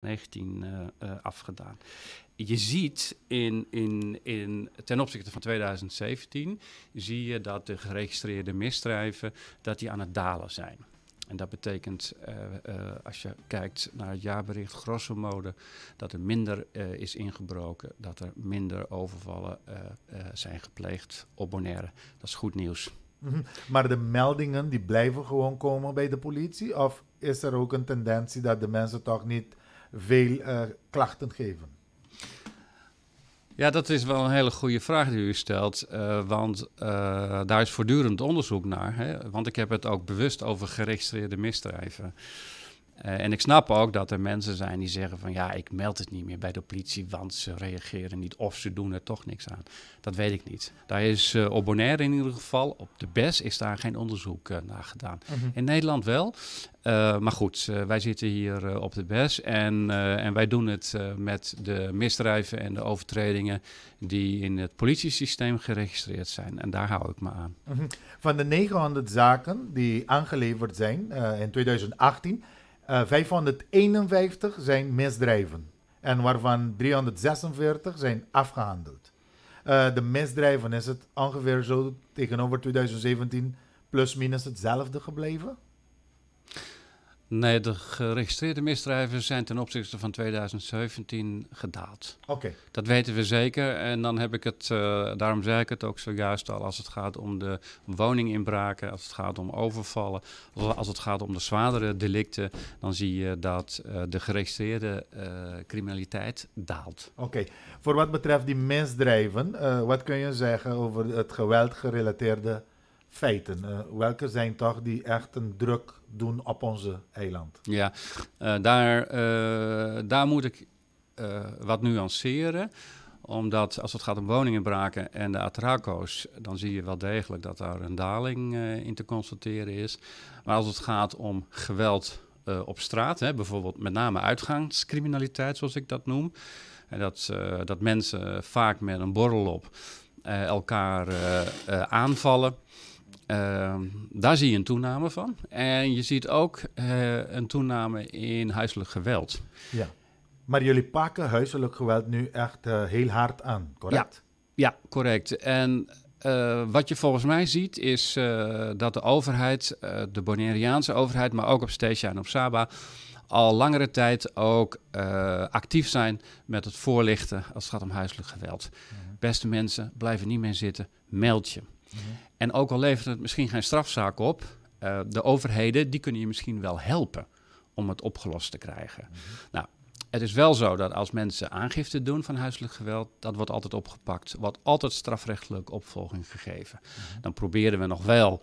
19 eh, eh, afgedaan. Je ziet in, in, in, ten opzichte van 2017, zie je dat de geregistreerde misdrijven dat die aan het dalen zijn. En dat betekent, eh, als je kijkt naar het jaarbericht, grosso modo, dat er minder is ingebroken, dat er minder overvallen zijn gepleegd op Bonaire. Dat is goed nieuws. Mhm. Maar de meldingen die blijven gewoon komen bij de politie? Of is er ook een tendentie dat de mensen toch niet veel eh, klachten geven? Ja, dat is wel een hele goede vraag die u stelt. Eh, want eh, daar is voortdurend onderzoek naar. Hè? Want ik heb het ook bewust over geregistreerde misdrijven. Eh, en ik snap ook dat er mensen zijn die zeggen van ja, ik meld het niet meer bij de politie, want ze reageren niet of ze doen er toch niks aan. Dat weet ik niet. Daar is uh, op Bonaire in ieder geval, op de BES is daar geen onderzoek uh, naar gedaan. Mhm. In Nederland wel. maar goed, wij zitten hier op de BES en, en wij doen het met de misdrijven en de overtredingen die in het politiesysteem geregistreerd zijn. En daar hou ik me aan. Mhm. Van de 900 zaken die aangeleverd zijn in 2018 551 eh, zijn misdrijven. En waarvan 346 zijn afgehandeld. Eh, de misdrijven is het ongeveer zo tegenover 2017 plus minus hetzelfde gebleven? Nee, de geregistreerde misdrijven zijn ten opzichte van 2017 gedaald. Oké. Dat weten we zeker. En dan heb ik het, eh, daarom zei ik het ook zojuist al, als het gaat om de woninginbraken, als het gaat om overvallen, als het gaat om de zwaardere delicten, dan zie je dat eh, de geregistreerde eh, criminaliteit daalt. Oké. Voor wat betreft die misdrijven, wat kun je zeggen over het geweldgerelateerde? feiten. Eh, welke zijn toch die echt een druk doen op onze eiland? Ja, eh, daar, eh, daar moet ik wat nuanceren. Omdat als het gaat om braken en de atraco's, dan zie je wel degelijk dat daar een daling in te constateren is. Maar als het gaat om geweld op straat, hè, bijvoorbeeld met name uitgangscriminaliteit, zoals ik dat noem. En dat, dat mensen vaak met een borrel op elkaar aanvallen. Ehm, daar zie je een toename van. En je ziet ook eh, een toename in huiselijk geweld. Ja. Maar jullie pakken huiselijk geweld nu echt eh, heel hard aan, correct? Ja, correct. En eh, wat je volgens mij ziet is dat de overheid, de Bonaireaanse overheid, maar ook op Eustatius en op Saba, al langere tijd ook actief zijn met het voorlichten als het gaat om huiselijk geweld. Mhm. Beste mensen, blijven niet meer zitten, meld je. Mhm. En ook al levert het misschien geen strafzaak op, eh, de overheden die kunnen je misschien wel helpen om het opgelost te krijgen. Mhm. Nou, het is wel zo dat als mensen aangifte doen van huiselijk geweld, dat wordt altijd opgepakt, wordt altijd strafrechtelijk opvolging gegeven. Mhm. Dan proberen we nog wel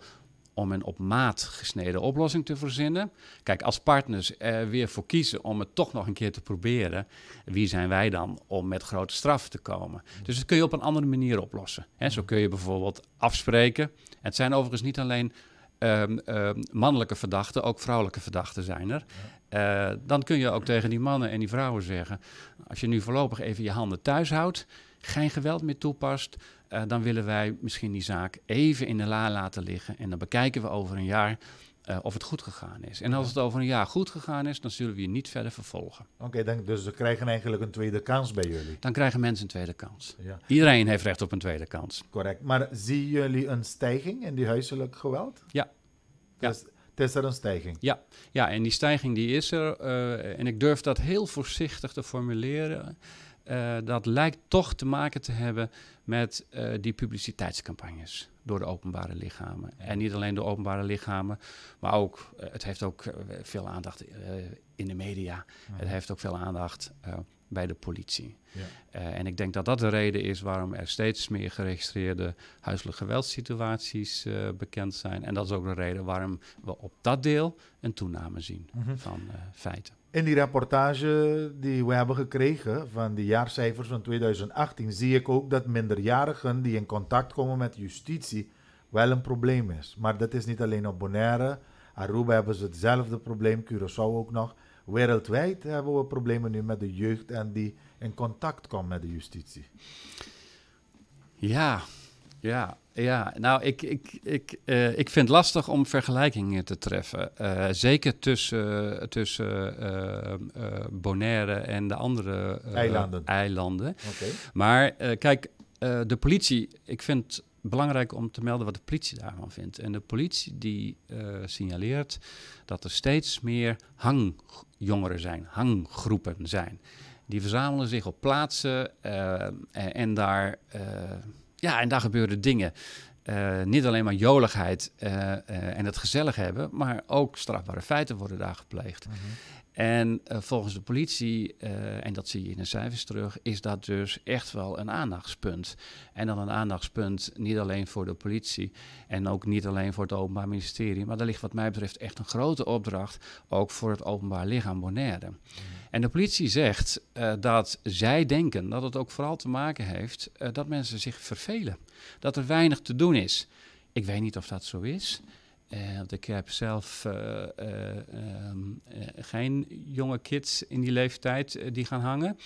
om een op maat gesneden oplossing te verzinnen. Kijk, als partners er weer voor kiezen om het toch nog een keer te proberen, wie zijn wij dan om met grote straffen te komen? Dus dat kun je op een andere manier oplossen. Hè, zo kun je bijvoorbeeld afspreken. Het zijn overigens niet alleen ehm, ehm, mannelijke verdachten, ook vrouwelijke verdachten zijn er. Eh, dan kun je ook tegen die mannen en die vrouwen zeggen: als je nu voorlopig even je handen thuis houdt, geen geweld meer toepast, eh, dan willen wij misschien die zaak even in de la laten liggen. En dan bekijken we over een jaar eh, of het goed gegaan is. En als het over een jaar goed gegaan is, dan zullen we je niet verder vervolgen. Oké, dus ze krijgen eigenlijk een tweede kans bij jullie? Dan krijgen mensen een tweede kans. Ja. Iedereen heeft recht op een tweede kans. Correct. Maar zien jullie een stijging in die huiselijk geweld? Ja. ja. Dus, is er een stijging? Ja, ja en die stijging die is er. Eh, en ik durf dat heel voorzichtig te formuleren. dat lijkt toch te maken te hebben met eh, die publiciteitscampagnes door de openbare lichamen. En niet alleen door openbare lichamen, maar ook, het heeft ook veel aandacht in de media. Het heeft ook veel aandacht bij de politie. Ja. Eh, en ik denk dat dat de reden is waarom er steeds meer geregistreerde huiselijk geweldsituaties eh, bekend zijn. En dat is ook de reden waarom we op dat deel een toename zien mhm. van feiten. In die rapportage die we hebben gekregen van de jaarcijfers van 2018 zie ik ook dat minderjarigen die in contact komen met justitie wel een probleem is. Maar dat is niet alleen op Bonaire. Aruba hebben ze hetzelfde probleem, Curaçao ook nog. Wereldwijd hebben we problemen nu met de jeugd en die in contact komt met de justitie. Ja, ja. Ja, nou, ik, ik, ik, eh, ik vind het lastig om vergelijkingen te treffen. Eh, zeker tussen, tussen eh, Bonaire en de andere eilanden. Maar kijk, de politie, ik vind het belangrijk om te melden wat de politie daarvan vindt. En de politie die signaleert dat er steeds meer hangjongeren zijn, hanggroepen zijn. Die verzamelen zich op plaatsen en daar ja, en daar gebeuren dingen. Eh, niet alleen maar joligheid eh, eh, en het gezellig hebben, maar ook strafbare feiten worden daar gepleegd. Mhm. En volgens de politie, en dat zie je in de cijfers terug, is dat dus echt wel een aandachtspunt. En dan een aandachtspunt niet alleen voor de politie en ook niet alleen voor het Openbaar Ministerie, maar daar ligt wat mij betreft echt een grote opdracht ook voor het Openbaar Lichaam Bonaire. Mhm. En de politie zegt eh, dat zij denken dat het ook vooral te maken heeft uh, dat mensen zich vervelen. Dat er weinig te doen is. Ik weet niet of dat zo is. Eh, want ik heb zelf ehm, geen jonge kids in die leeftijd die gaan hangen.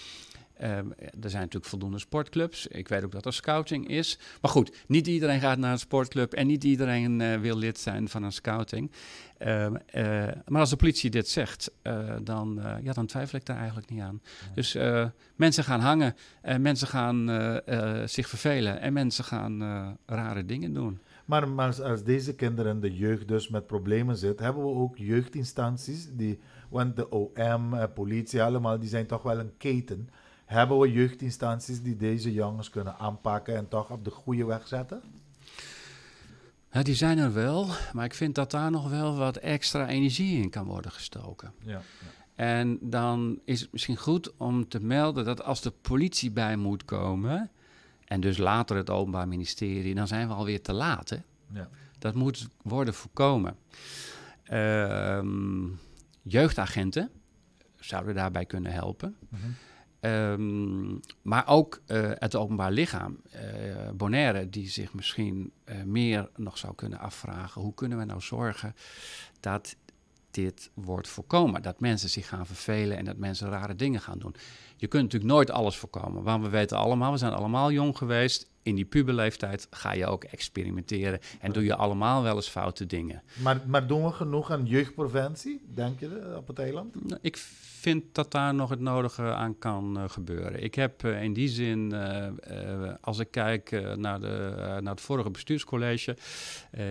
Ehm, er zijn natuurlijk voldoende sportclubs. Ik weet ook dat er scouting is. Maar goed, niet iedereen gaat naar een sportclub en niet iedereen eh, wil lid zijn van een scouting. Ehm, eh, maar als de politie dit zegt, eh, dan, ja, dan twijfel ik daar eigenlijk niet aan. Dus mensen gaan hangen, en mensen gaan zich vervelen en mensen gaan rare dingen doen. Maar, als deze kinderen de jeugd dus met problemen zit, hebben we ook jeugdinstanties. Die, want de OM, politie, allemaal, die zijn toch wel een keten. Hebben we jeugdinstanties die deze jongens kunnen aanpakken en toch op de goede weg zetten? Ja, die zijn er wel, maar ik vind dat daar nog wel wat extra energie in kan worden gestoken. Ja, En dan is het misschien goed om te melden dat als de politie bij moet komen, en dus later het Openbaar Ministerie, dan zijn we alweer te laat. Hè? Ja. Dat moet worden voorkomen. Ehm, jeugdagenten zouden daarbij kunnen helpen. Mm Ehm, maar ook eh, het openbaar lichaam, eh, Bonaire, die zich misschien eh, meer nog zou kunnen afvragen: hoe kunnen we nou zorgen dat dit wordt voorkomen? Dat mensen zich gaan vervelen en dat mensen rare dingen gaan doen. Je kunt natuurlijk nooit alles voorkomen, want we weten allemaal, we zijn allemaal jong geweest. In die puberleeftijd ga je ook experimenteren en doe je allemaal wel eens foute dingen. Maar, maar doen we genoeg aan jeugdpreventie, denk je, op het eiland? Nou, ik vind dat daar nog het nodige aan kan eh, gebeuren. Ik heb eh, in die zin, eh, als ik kijk naar, de, naar het vorige bestuurscollege,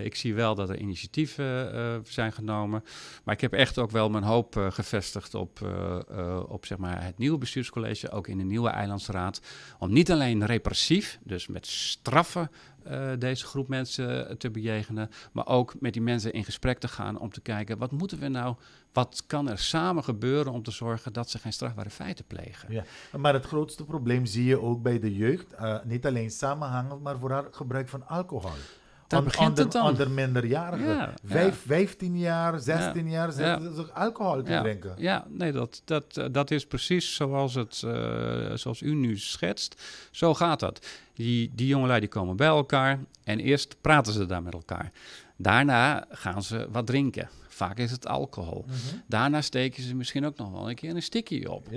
ik zie wel dat er initiatieven zijn genomen. Maar ik heb echt ook wel mijn hoop gevestigd op, op zeg maar het nieuwe bestuurscollege, ook in de nieuwe eilandsraad. Om niet alleen repressief, dus met straffen eh, deze groep mensen te bejegenen. Maar ook met die mensen in gesprek te gaan om te kijken wat moeten we nou, wat kan er samen gebeuren om te zorgen dat ze geen strafbare feiten plegen. Ja. Maar het grootste probleem zie je ook bij de jeugd, eh, niet alleen samenhangen, maar voor haar gebruik van alcohol. Dan begint het dan. Onder minderjarigen. Ja, 15 jaar, 16 ja. jaar, alcohol te drinken. Ja, nee, dat, dat, eh, dat is precies zoals, het, eh, zoals u nu schetst. Zo gaat dat. Die, die jongelui die komen bij elkaar en eerst praten ze daar met elkaar. Daarna gaan ze wat drinken. Vaak is het alcohol. Mhm. Daarna steken ze misschien ook nog wel een keer een stikje op.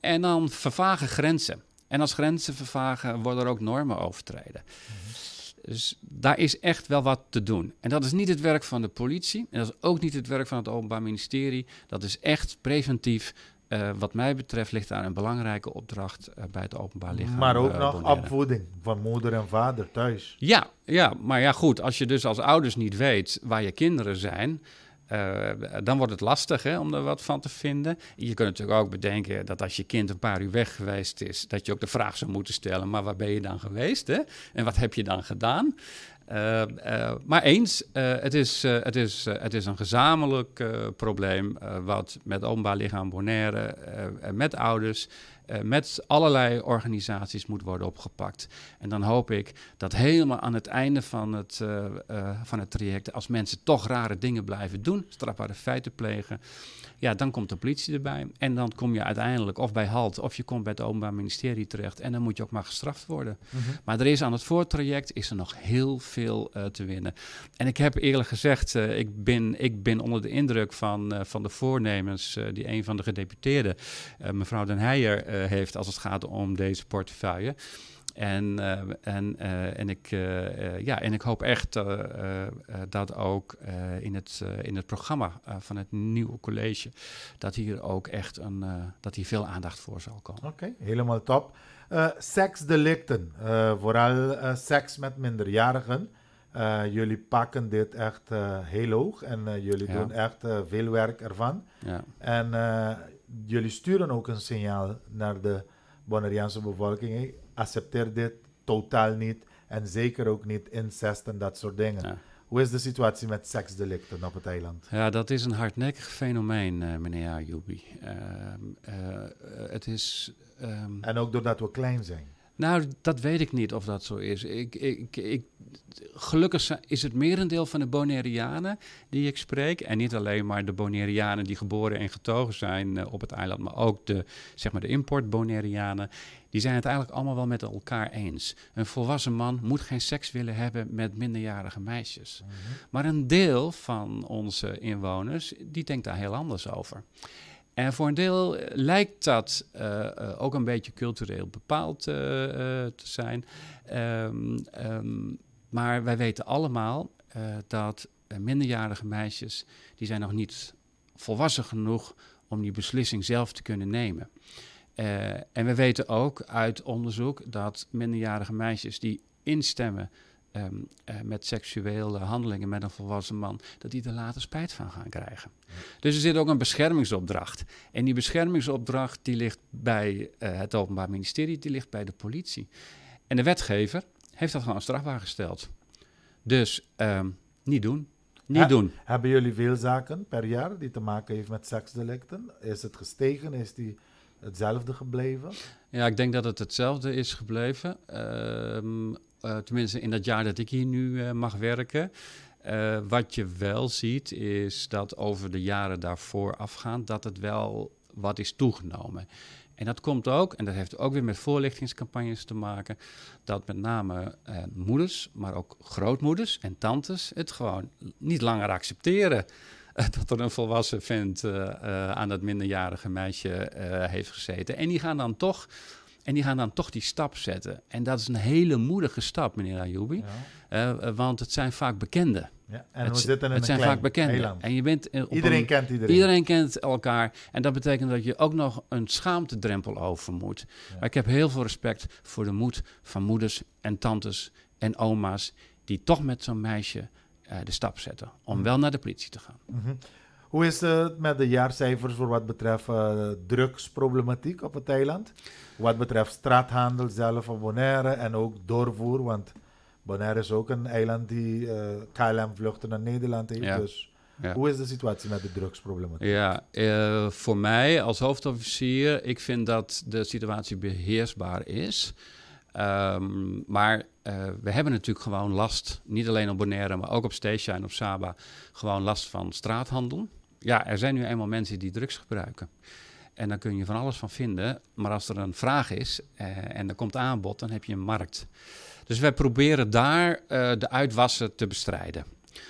En dan vervagen grenzen. En als grenzen vervagen, worden er ook normen overtreden. Mhm. Dus daar is echt wel wat te doen. En dat is niet het werk van de politie. En dat is ook niet het werk van het Openbaar Ministerie. Dat is echt preventief. Eh, wat mij betreft ligt daar een belangrijke opdracht eh, bij het openbaar lichaam. Maar ook eh, nog opvoeding van moeder en vader thuis. Ja, ja, maar ja, goed. Als je dus als ouders niet weet waar je kinderen zijn. Eh, dan wordt het lastig hè, om er wat van te vinden. Je kunt natuurlijk ook bedenken dat als je kind een paar uur weg geweest is, dat je ook de vraag zou moeten stellen: maar waar ben je dan geweest? Hè? En wat heb je dan gedaan? Eh, eh, maar eens, het, is, het, is, het is een gezamenlijk probleem wat met Openbaar Lichaam Bonaire, met ouders eh, met allerlei organisaties moet worden opgepakt. En dan hoop ik dat helemaal aan het einde van het, eh, eh, van het traject, als mensen toch rare dingen blijven doen, strafbare feiten plegen, ja, dan komt de politie erbij. En dan kom je uiteindelijk of bij HALT of je komt bij het Openbaar Ministerie terecht. En dan moet je ook maar gestraft worden. Mhm. Maar er is aan het voortraject is er nog heel veel te winnen. En ik heb eerlijk gezegd, ik, ben, ik ben onder de indruk van, van de voornemens die een van de gedeputeerden, mevrouw Den Heijer, eh, heeft als het gaat om deze portefeuille. En, eh, en, eh, en, ik, ja, en ik hoop echt dat ook in, het, in het programma van het nieuwe college, dat hier ook echt een, dat hier veel aandacht voor zal komen. Oké, helemaal top. seksdelicten, vooral seks met minderjarigen. jullie pakken dit echt heel hoog en jullie doen echt veel werk ervan. Ja. En jullie sturen ook een signaal naar de Bonaireanse bevolking. accepteer dit totaal niet. En zeker ook niet incest en dat soort dingen. Hoe is de situatie met seksdelicten op het eiland? Ja, dat is een hardnekkig fenomeen, eh, meneer Ayoubi. Ehm, eh, eh, het is... Ehm, en ook doordat we klein zijn. Nou, dat weet ik niet of dat zo is. Ik, ik, ik, gelukkig is het merendeel van de Bonaireanen die ik spreek. En niet alleen maar de Bonaireanen die geboren en getogen zijn eh, op het eiland. Maar ook de, zeg maar de import Bonaireanen. Die zijn het eigenlijk allemaal wel met elkaar eens. Een volwassen man moet geen seks willen hebben met minderjarige meisjes. Mhm. Maar een deel van onze inwoners die denkt daar heel anders over. En voor een deel eh, lijkt dat eh, eh, ook een beetje cultureel bepaald te zijn. Ehm, ehm, maar wij weten allemaal dat minderjarige meisjes, die zijn nog niet volwassen genoeg om die beslissing zelf te kunnen nemen. en we weten ook uit onderzoek dat minderjarige meisjes die instemmen Ehm, eh, met seksuele handelingen met een volwassen man, dat die er later spijt van gaan krijgen. Dus er zit ook een beschermingsopdracht. En die beschermingsopdracht die ligt bij eh, het Openbaar Ministerie, die ligt bij de politie. En de wetgever heeft dat gewoon strafbaar gesteld. Dus ehm, niet doen. Niet doen. Hebben jullie veel zaken per jaar die te maken heeft met seksdelicten? Is het gestegen? Is die hetzelfde gebleven? Ja, ik denk dat het hetzelfde is gebleven. Ehm, eh, tenminste in dat jaar dat ik hier nu eh, mag werken. Eh, wat je wel ziet is dat over de jaren daarvoor afgaand dat het wel wat is toegenomen. En dat komt ook, en dat heeft ook weer met voorlichtingscampagnes te maken, dat met name moeders, maar ook grootmoeders en tantes het gewoon niet langer accepteren. dat er een volwassen vent aan dat minderjarige meisje heeft gezeten. En die gaan dan toch en die gaan dan toch die stap zetten. En dat is een hele moedige stap, meneer Ayoubi. Eh, eh, want het zijn vaak bekenden. Ja, en het, het zijn vaak bekenden. En je bent eh, iedereen kent iedereen. Iedereen kent elkaar. En dat betekent dat je ook nog een schaamtedrempel over moet. Maar ik heb heel veel respect voor de moed van moeders en tantes en oma's... die toch met zo'n meisje de stap zetten om mhm. wel naar de politie te gaan. Mm hoe is het met de jaarcijfers voor wat betreft eh, drugsproblematiek op het eiland? Wat betreft straathandel zelf van Bonaire en ook doorvoer, want Bonaire is ook een eiland die uh, KLM-vluchten naar Nederland heeft. Dus Hoe is de situatie met de drugsproblematiek? Ja, eh, voor mij als hoofdofficier, ik vind dat de situatie beheersbaar is. Ehm, maar we hebben natuurlijk gewoon last, niet alleen op Bonaire, maar ook op Station en op Saba, gewoon last van straathandel ja, er zijn nu eenmaal mensen die drugs gebruiken. En daar kun je van alles van vinden. Maar als er een vraag is eh, en er komt aanbod, dan heb je een markt. Dus wij proberen daar eh, de uitwassen te bestrijden.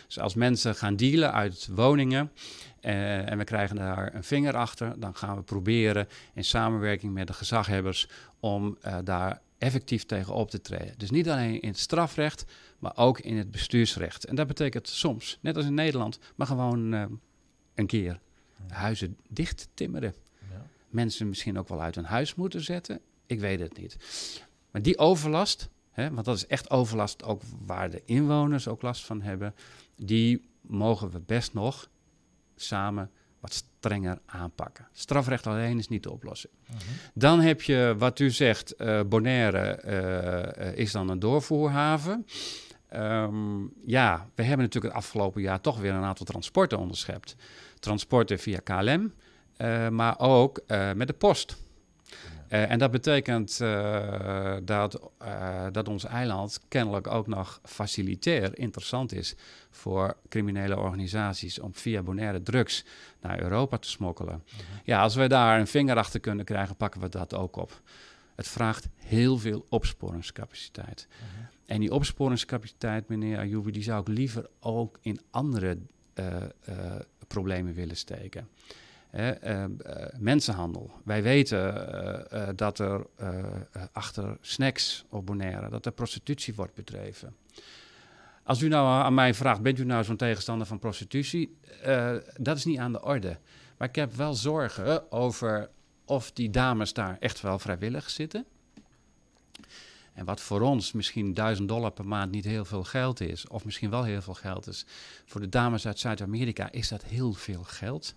Dus als mensen gaan dealen uit woningen eh, en we krijgen daar een vinger achter, dan gaan we proberen in samenwerking met de gezaghebbers om daar effectief tegen op te treden. Dus niet alleen in het strafrecht, maar ook in het bestuursrecht. En dat betekent soms, net als in Nederland, maar gewoon een keer huizen dicht timmeren. Ja. Mensen misschien ook wel uit hun huis moeten zetten. Ik weet het niet. Maar die overlast, hè, want dat is echt overlast ook waar de inwoners ook last van hebben, die mogen we best nog samen wat strenger aanpakken. Strafrecht alleen is niet de oplossing. Mhm. Dan heb je wat u zegt, eh, Bonaire eh, eh, is dan een doorvoerhaven. Ehm, ja, we hebben natuurlijk het afgelopen jaar toch weer een aantal transporten onderschept transporten via KLM, eh, maar ook eh, met de post. Eh, en dat betekent dat, dat ons eiland kennelijk ook nog facilitair interessant is voor criminele organisaties om via Bonaire drugs naar Europa te smokkelen. Mhm. Ja, als we daar een vinger achter kunnen krijgen, pakken we dat ook op. Het vraagt heel veel opsporingscapaciteit. Mhm. En die opsporingscapaciteit, meneer Ayoubi, die zou ik liever ook in andere problemen willen steken. Ehm, eh, mensenhandel. Wij weten eh, eh, dat er achter snacks op Bonaire, dat er prostitutie wordt bedreven. Als u nou aan mij vraagt, bent u nou zo'n tegenstander van prostitutie? dat is niet aan de orde. Maar ik heb wel zorgen over of die dames daar echt wel vrijwillig zitten. En wat voor ons misschien 1000 dollar per maand niet heel veel geld is, of misschien wel heel veel geld is, voor de dames uit Zuid-Amerika is dat heel veel geld.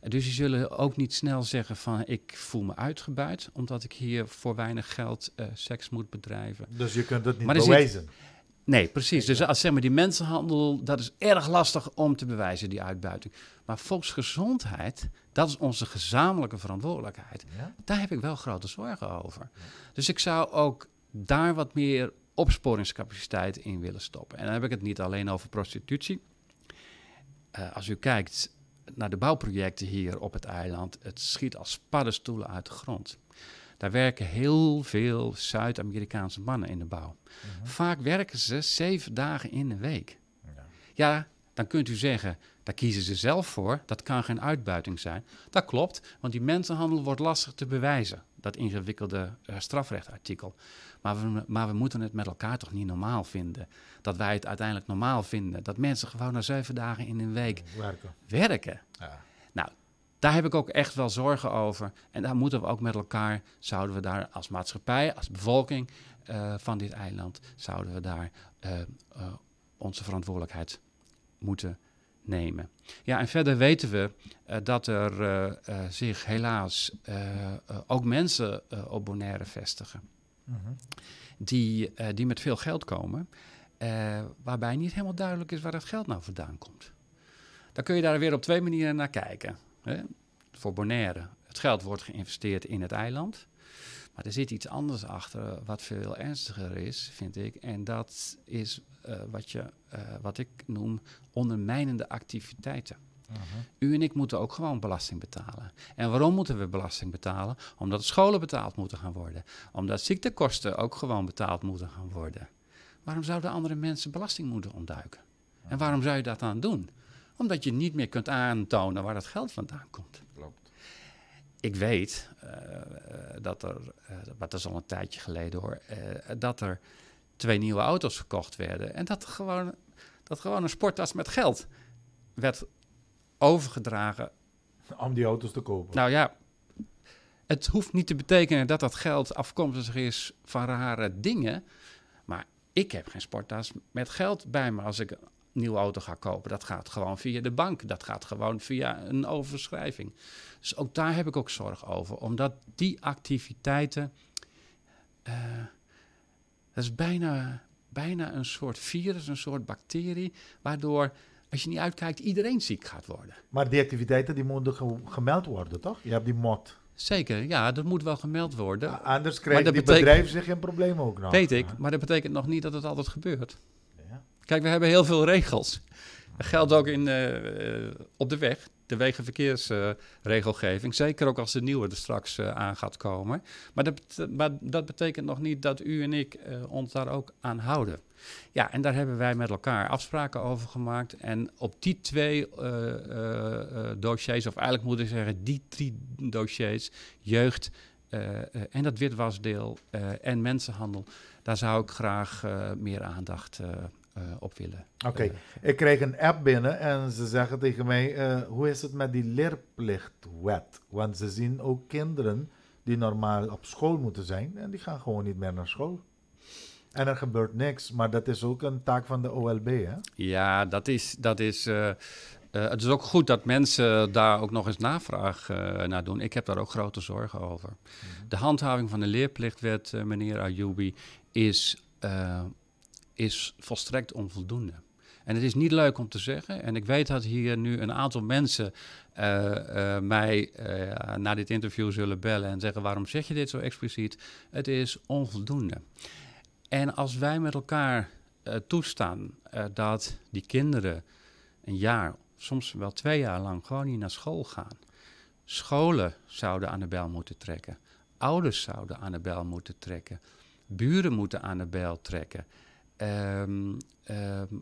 Dus die zullen ook niet snel zeggen van ik voel me uitgebuit, omdat ik hier voor weinig geld eh, seks moet bedrijven. Dus je kunt dat niet bewijzen. Nee, precies. Dus als zeg maar die mensenhandel, dat is erg lastig om te bewijzen, die uitbuiting. Maar volksgezondheid, dat is onze gezamenlijke verantwoordelijkheid. Daar heb ik wel grote zorgen over. Dus ik zou ook daar wat meer opsporingscapaciteit in willen stoppen. En dan heb ik het niet alleen over prostitutie. Eh, als u kijkt naar de bouwprojecten hier op het eiland, het schiet als paddenstoelen uit de grond. Daar werken heel veel Zuid-Amerikaanse mannen in de bouw. Mhm. Vaak werken ze zeven dagen in de week. Ja. ja, dan kunt u zeggen, daar kiezen ze zelf voor. Dat kan geen uitbuiting zijn. Dat klopt, want die mensenhandel wordt lastig te bewijzen. Dat ingewikkelde eh, strafrechtartikel. Maar we, moeten het met elkaar toch niet normaal vinden. Dat wij het uiteindelijk normaal vinden. Dat mensen gewoon na zeven dagen in een week werken. werken. Ja. Nou, daar heb ik ook echt wel zorgen over. En daar moeten we ook met elkaar, zouden we daar als maatschappij, als bevolking eh, van dit eiland, zouden we daar eh, eh, onze verantwoordelijkheid moeten nemen. Ja, en verder weten we dat er zich helaas ook mensen op Bonaire vestigen. Mhm. die, eh, die met veel geld komen, eh, waarbij niet helemaal duidelijk is waar dat geld nou vandaan komt. Dan kun je daar weer op twee manieren naar kijken. Hè? Voor Bonaire, het geld wordt geïnvesteerd in het eiland. Maar er zit iets anders achter, wat veel ernstiger is, vind ik. En dat is eh, wat, je, wat ik noem ondermijnende activiteiten. U en ik moeten ook gewoon belasting betalen. En waarom moeten we belasting betalen? Omdat scholen betaald moeten gaan worden. Omdat ziektekosten ook gewoon betaald moeten gaan worden. Waarom zouden andere mensen belasting moeten ontduiken? En waarom zou je dat dan doen? Omdat je niet meer kunt aantonen waar dat geld vandaan komt. Klopt. Ik weet eh, eh, dat er, uh, dat is al een tijdje geleden hoor, dat er twee nieuwe auto's verkocht werden. En dat gewoon, dat gewoon een sporttas met geld werd overgedragen. Om die auto's te kopen. Nou ja, het hoeft niet te betekenen dat dat geld afkomstig is van rare dingen. Maar ik heb geen sporttas met geld bij me als ik een nieuwe auto ga kopen. Dat gaat gewoon via de bank. Dat gaat gewoon via een overschrijving. Dus ook daar heb ik ook zorg over. Omdat die activiteiten. Eh, dat is bijna, bijna een soort virus, een soort bacterie. Waardoor als je niet uitkijkt, iedereen ziek gaat worden. Maar die activiteiten die moeten gemeld worden, toch? Je hebt die mot. Zeker, ja, dat moet wel gemeld worden. anders krijgen die bedrijven zich geen probleem ook nog. Weet ik, maar dat betekent nog niet dat het altijd gebeurt. Ja. Kijk, we hebben heel veel regels. Dat geldt ook in, eh, op de weg, de wegenverkeersregelgeving. Uh, zeker ook als de nieuwe er straks eh, aan gaat komen. Maar dat, maar dat, betekent nog niet dat u en ik eh, ons daar ook aan houden. Ja, en daar hebben wij met elkaar afspraken over gemaakt. En op die twee eh, eh, eh, dossiers, of eigenlijk moet ik zeggen, die drie dossiers, jeugd en dat witwasdeel en mensenhandel, daar zou ik graag meer aandacht op willen. Oké, ik kreeg een app binnen en ze zeggen tegen mij: hoe is het met die leerplichtwet? Want ze zien ook kinderen die normaal op school moeten zijn en die gaan gewoon niet meer naar school. En er gebeurt niks, maar dat is ook een taak van de OLB, hè? Ja, dat is... Dat is eh, eh, het is ook goed dat mensen daar ook nog eens navraag uh, naar doen. Ik heb daar ook grote zorgen over. Mhm. De handhaving van de leerplichtwet, meneer Ayoubi, is, is volstrekt onvoldoende. En het is niet leuk om te zeggen. En ik weet dat hier nu een aantal mensen mij uh, na dit interview zullen bellen en zeggen: waarom zeg je dit zo expliciet? Het is onvoldoende. En als wij met elkaar eh, toestaan eh, dat die kinderen een jaar, soms wel twee jaar lang, gewoon niet naar school gaan. Scholen zouden aan de bel moeten trekken. Ouders zouden aan de bel moeten trekken. Buren moeten aan de bel trekken. Ehm, ehm,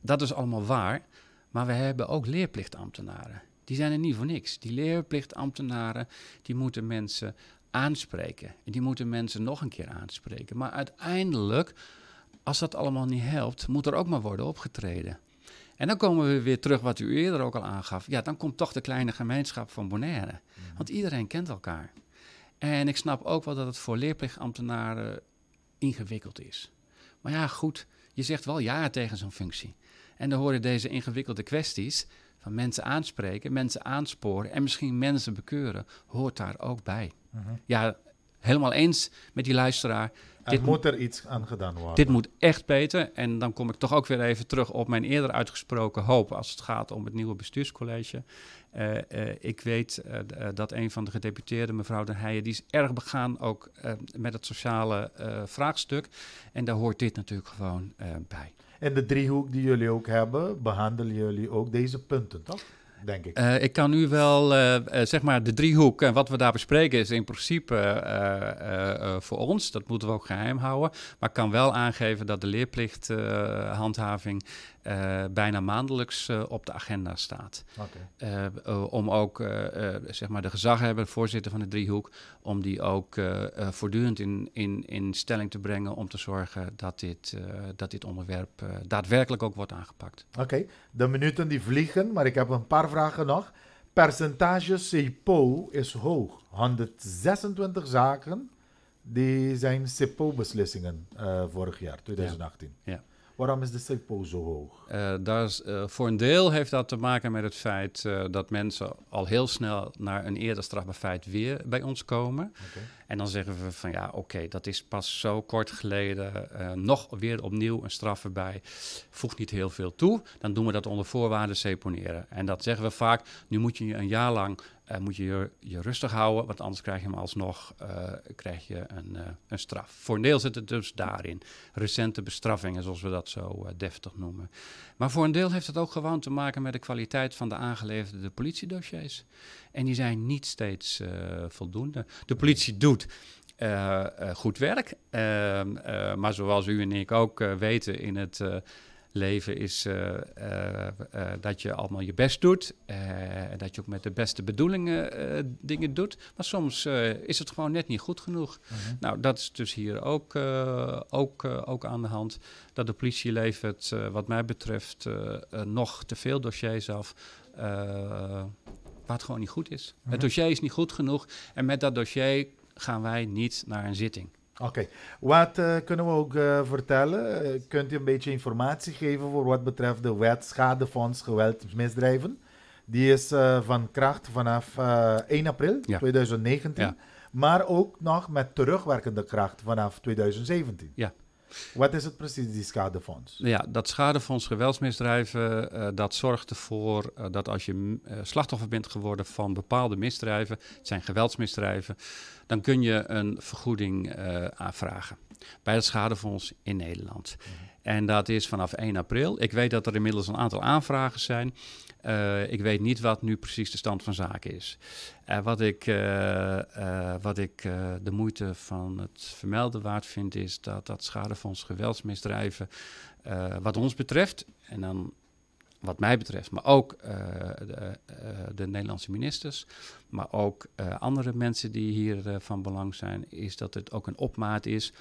dat is allemaal waar. Maar we hebben ook leerplichtambtenaren. Die zijn er niet voor niks. Die leerplichtambtenaren die moeten mensen aanspreken. En die moeten mensen nog een keer aanspreken. Maar uiteindelijk, als dat allemaal niet helpt, moet er ook maar worden opgetreden. En dan komen we weer terug wat u eerder ook al aangaf. Ja, dan komt toch de kleine gemeenschap van Bonaire. Mhm. Want iedereen kent elkaar. En ik snap ook wel dat het voor leerplichtambtenaren ingewikkeld is. Maar ja, goed, je zegt wel ja tegen zo'n functie. En dan horen deze ingewikkelde kwesties van mensen aanspreken, mensen aansporen en misschien mensen bekeuren, hoort daar ook bij. Ja, helemaal eens met die luisteraar. Er dit moet er iets aan gedaan worden. Dit moet echt beter. En dan kom ik toch ook weer even terug op mijn eerder uitgesproken hoop als het gaat om het nieuwe bestuurscollege. Eh, eh, ik weet eh, dat een van de gedeputeerden, mevrouw Den Heijen, die is erg begaan ook met het sociale vraagstuk. En daar hoort dit natuurlijk gewoon bij. En de driehoek die jullie ook hebben, behandelen jullie ook deze punten, toch? denk ik. Eh, ik kan u wel, eh, eh, zeg maar, de driehoek en wat we daar bespreken is in principe voor ons, dat moeten we ook geheim houden, maar ik kan wel aangeven dat de leerplichthandhaving eh, bijna maandelijks eh, op de agenda staat. Eh, om ook zeg maar de gezaghebber, voorzitter van de driehoek, om die ook voortdurend in, in, in stelling te brengen om te zorgen dat dit, dat dit onderwerp daadwerkelijk ook wordt aangepakt. Oké, de minuten die vliegen, maar ik heb een paar vragen nog. Percentage CPO is hoog. 126 zaken die zijn CPO-beslissingen vorig jaar, 2018. ja. ja. Waarom is de CIPO zo hoog? Eh, daar is, eh, voor een deel heeft dat te maken met het feit eh, dat mensen al heel snel naar een eerder strafbaar feit weer bij ons komen. En dan zeggen we van ja, oké, dat is pas zo kort geleden. nog weer opnieuw een straf erbij. Voegt niet heel veel toe. Dan doen we dat onder voorwaarden seponeren. En dat zeggen we vaak. Nu moet je een jaar lang uh, moet je, je, je rustig houden, want anders krijg je hem alsnog eh, krijg je een, eh, een straf. Voor een deel zit het dus daarin. Recente bestraffingen, zoals we dat zo deftig noemen. Maar voor een deel heeft het ook gewoon te maken met de kwaliteit van de aangeleverde politiedossiers. En die zijn niet steeds voldoende. De politie doet goed werk. Ehm, maar zoals u en ik ook weten in het Leven is eh, eh, eh, dat je allemaal je best doet. en dat je ook met de beste bedoelingen dingen doet. Maar soms is het gewoon net niet goed genoeg. Mhm. Nou, dat is dus hier ook, ook, ook aan de hand. Dat de politie levert, wat mij betreft, nog te veel dossiers af waar het gewoon niet goed is. Het mhm. dossier is niet goed genoeg en met dat dossier gaan wij niet naar een zitting. Oké, wat eh, kunnen we ook eh, vertellen? Eh, kunt u een beetje informatie geven voor wat betreft de wet schadefonds Geweldsmisdrijven? Die is van kracht vanaf 1 april 2019, maar ook nog met terugwerkende kracht vanaf 2017. Ja. Wat is het precies, die schadefonds? Ja, dat schadefonds geweldsmisdrijven, dat zorgt ervoor dat als je slachtoffer bent geworden van bepaalde misdrijven, het zijn geweldsmisdrijven, dan kun je een vergoeding eh, aanvragen bij het schadefonds in Nederland. Mhm. En dat is vanaf 1 april. Ik weet dat er inmiddels een aantal aanvragen zijn. Eh, ik weet niet wat nu precies de stand van zaken is. Uh, wat ik, eh, wat ik de moeite van het vermelden waard vind, is dat dat schadefonds geweldsmisdrijven, wat ons betreft, en dan wat mij betreft, maar ook eh, de, eh, de, Nederlandse ministers, maar ook eh, andere mensen die hier van belang zijn, is dat het ook een opmaat is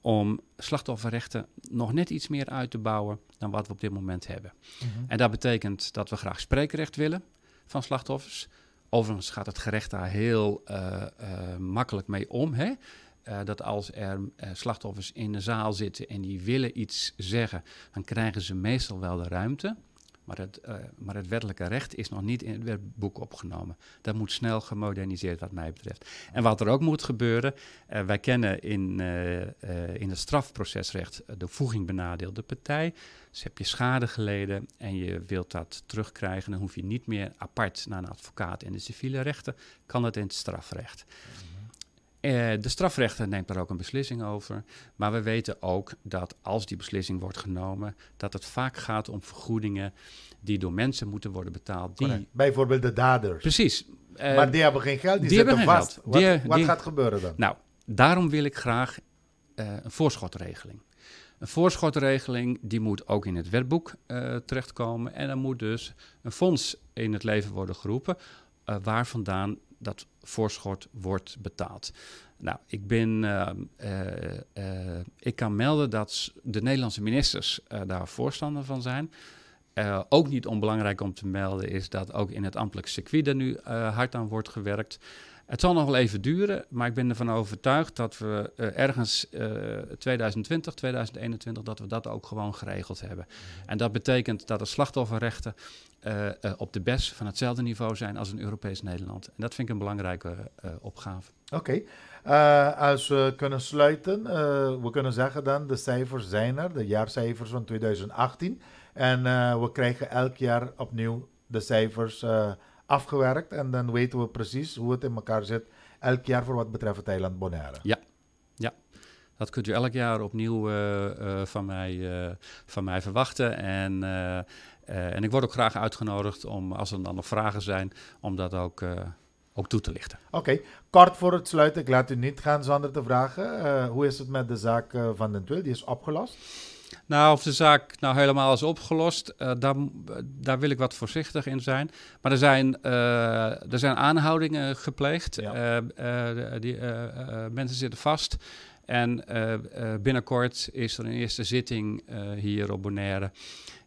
om slachtofferrechten nog net iets meer uit te bouwen dan wat we op dit moment hebben. Mhm. En dat betekent dat we graag spreekrecht willen van slachtoffers. Overigens gaat het gerecht daar heel makkelijk mee om. Hè? dat als er slachtoffers in de zaal zitten en die willen iets zeggen, dan krijgen ze meestal wel de ruimte. Maar het, eh, maar het wettelijke recht is nog niet in het wetboek opgenomen. Dat moet snel gemoderniseerd wat mij betreft. En wat er ook moet gebeuren, eh, wij kennen in, eh, in het strafprocesrecht de voeging benadeelde partij. Dus heb je schade geleden en je wilt dat terugkrijgen, dan hoef je niet meer apart naar een advocaat in de civiele rechten, kan dat in het strafrecht. Mhm. Eh, de strafrechter neemt daar ook een beslissing over. Maar we weten ook dat als die beslissing wordt genomen, dat het vaak gaat om vergoedingen die door mensen moeten worden betaald. Die... Bijvoorbeeld de daders. Precies. Eh, maar die hebben geen geld, die, die zitten vast. Wat, wat gaat gebeuren dan? Nou, daarom wil ik graag eh, een voorschotregeling. Een voorschotregeling die moet ook in het wetboek terechtkomen. En er moet dus een fonds in het leven worden geroepen waar vandaan dat voorschot wordt betaald. Nou, ik, ben, eh, eh, eh, ik kan melden dat de Nederlandse ministers daar voorstander van zijn. ook niet onbelangrijk om te melden is dat ook in het ambtelijk circuit er nu hard aan wordt gewerkt. Het zal nog wel even duren, maar ik ben ervan overtuigd dat we eh, ergens 2020, eh, 2021, dat we dat ook gewoon geregeld hebben. En dat betekent dat de slachtofferrechten eh, op de best van hetzelfde niveau zijn als in Europees Nederland. En dat vind ik een belangrijke opgave. Oké, als we kunnen sluiten, we kunnen zeggen dan de cijfers zijn er, de jaarcijfers van 2018. En we krijgen elk jaar opnieuw de cijfers afgewerkt. En dan weten we precies hoe het in elkaar zit elk jaar voor wat betreft Thailand Bonaire. Ja, ja. Dat kunt u elk jaar opnieuw eh, eh, van, mij, eh, van mij verwachten. En, en ik word ook graag uitgenodigd om, als er dan nog vragen zijn, om dat ook, ook toe te lichten. Oké, kort voor het sluiten. Ik laat u niet gaan zonder te vragen. hoe is het met de zaak van Den Twil? Die is opgelost? Nou, of de zaak nou helemaal is opgelost, eh, daar, eh, daar, wil ik wat voorzichtig in zijn. Maar er zijn, eh, er zijn aanhoudingen gepleegd. die, mensen zitten vast. En binnenkort is er een eerste zitting hier op Bonaire.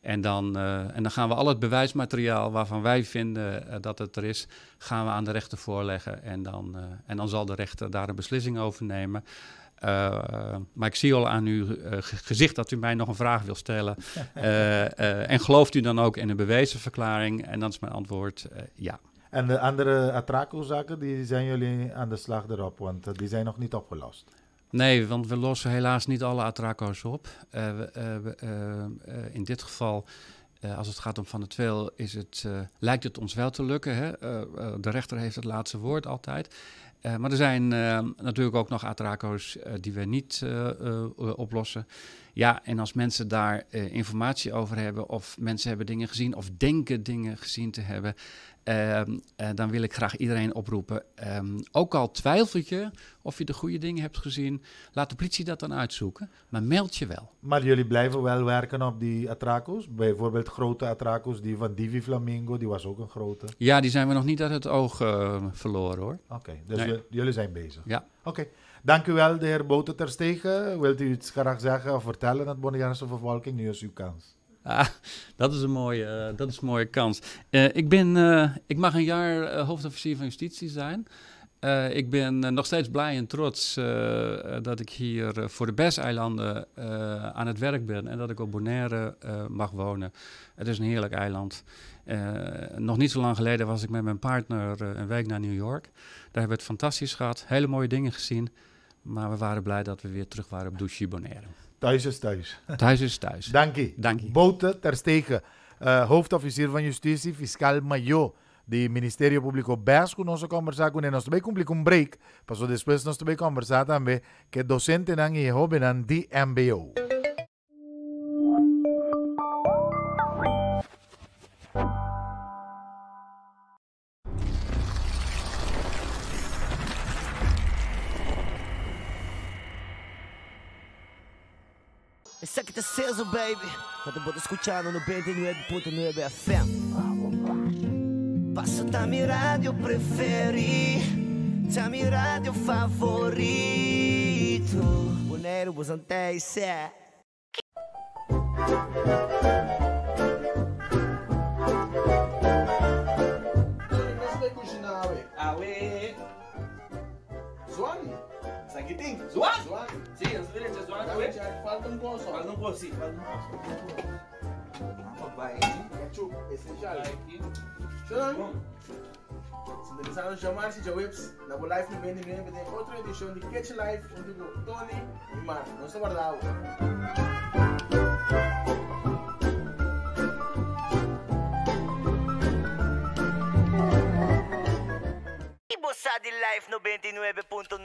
En dan, en dan gaan we al het bewijsmateriaal waarvan wij vinden dat het er is, gaan we aan de rechter voorleggen. En dan, en dan zal de rechter daar een beslissing over nemen. Eh, maar ik zie al aan uw eh, gezicht dat u mij nog een vraag wil stellen. Eh, en gelooft u dan ook in een bewezen verklaring? En dan is mijn antwoord ja. En de andere atraco-zaken, die zijn jullie aan de slag erop, want die zijn nog niet opgelost. Nee, want we lossen helaas niet alle atraco's op. in dit geval als het gaat om Van het Tweel is het, uh, lijkt het ons wel te lukken. Hè? de rechter heeft het laatste woord altijd. Eh, maar er zijn eh, natuurlijk ook nog atraco's eh, die we niet oplossen. Ja, en als mensen daar eh, informatie over hebben, of mensen hebben dingen gezien, of denken dingen gezien te hebben, ehm, eh, dan wil ik graag iedereen oproepen. Ehm, ook al twijfelt je of je de goede dingen hebt gezien, laat de politie dat dan uitzoeken, maar meld je wel. Maar jullie blijven wel werken op die atraco's? Bijvoorbeeld grote atraco's, die van Divi Flamingo, die was ook een grote. Ja, die zijn we nog niet uit het oog eh, verloren hoor. Oké, dus jullie zijn bezig. Ja. Oké. Dank u wel, de heer Bouten Wilt u iets graag zeggen of vertellen aan de Bonaireanse vervolking? Nu is uw kans. Ah, dat is een mooie, eh, dat is een mooie kans. Eh, ik, ben, eh, ik mag een jaar hoofdofficier van justitie zijn. ik ben nog steeds blij en trots dat ik hier voor de Bes-eilanden aan het werk ben en dat ik op Bonaire mag wonen. Het is een heerlijk eiland. nog niet zo lang geleden was ik met mijn partner een week naar New York. Daar hebben we het fantastisch gehad, hele mooie dingen gezien. Maar we waren blij dat we weer terug waren op Douchy Bonaire. Thuis is thuis. Thuis is thuis. Dank je. Dank je. Boten ter steken. Uh, eh, hoofdofficier van Justitie, fiscal mayor Die ministerie Público Basco, nós onze conversatie. En nós também cumprimos een break, passou después, nós também conversar também que docente en je jovem aan de MBO. isso aqui tá aceso, baby Quando eu boto escutando no no BDNWeb.NWebFM Passo da tá mirada, eu preferi Tá mirada, eu favorito Boneiro, busantei, cê é Música Sim. Zoado? Zoado. Sim, as letras ah, é zoado. Mas falta um gol só. Falta um gol sim. Falta um gol só. Papai, ketchup, essencial. Shalom. Sintonizaram chamar-se de Whips. Na Boa Life no BNM tem outra edição de Catch Life, onde o Tony e Marco. Não se guardavam. Sadi Life 99.9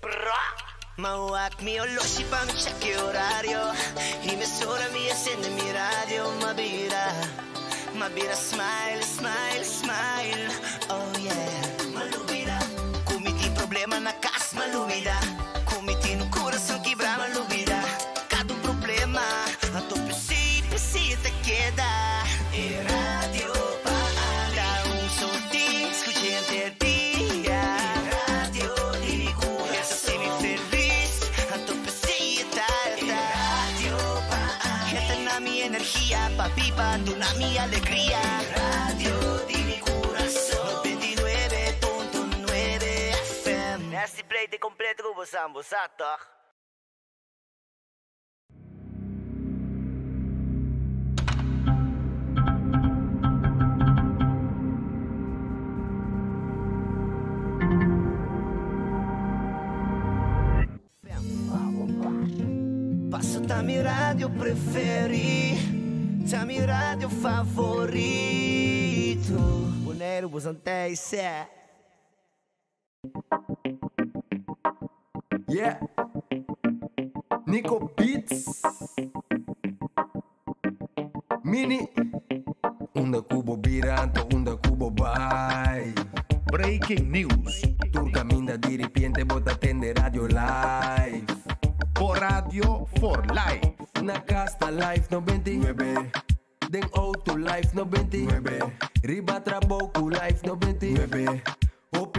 Pro Mauak mio lo shipami mi che orario I miei sola mi accende mi radio Ma bira, ma bira smile, smile, smile Oh yeah Ma lubira, come ti problema na cas ma lubira Te completo bu sambu sator. ¿ah? Passo minha rádio preferi, da minha rádio favorito. boneiro busantei se. É. Yeah. Nico Beats. Mini. Unda kubo Biranto, Unda Kubo Bye. Breaking news. Turca Minda di ripiente bota tende radio live. For radio for life. Nakasta live 99. Den auto life 99. Riba Traboku life 99.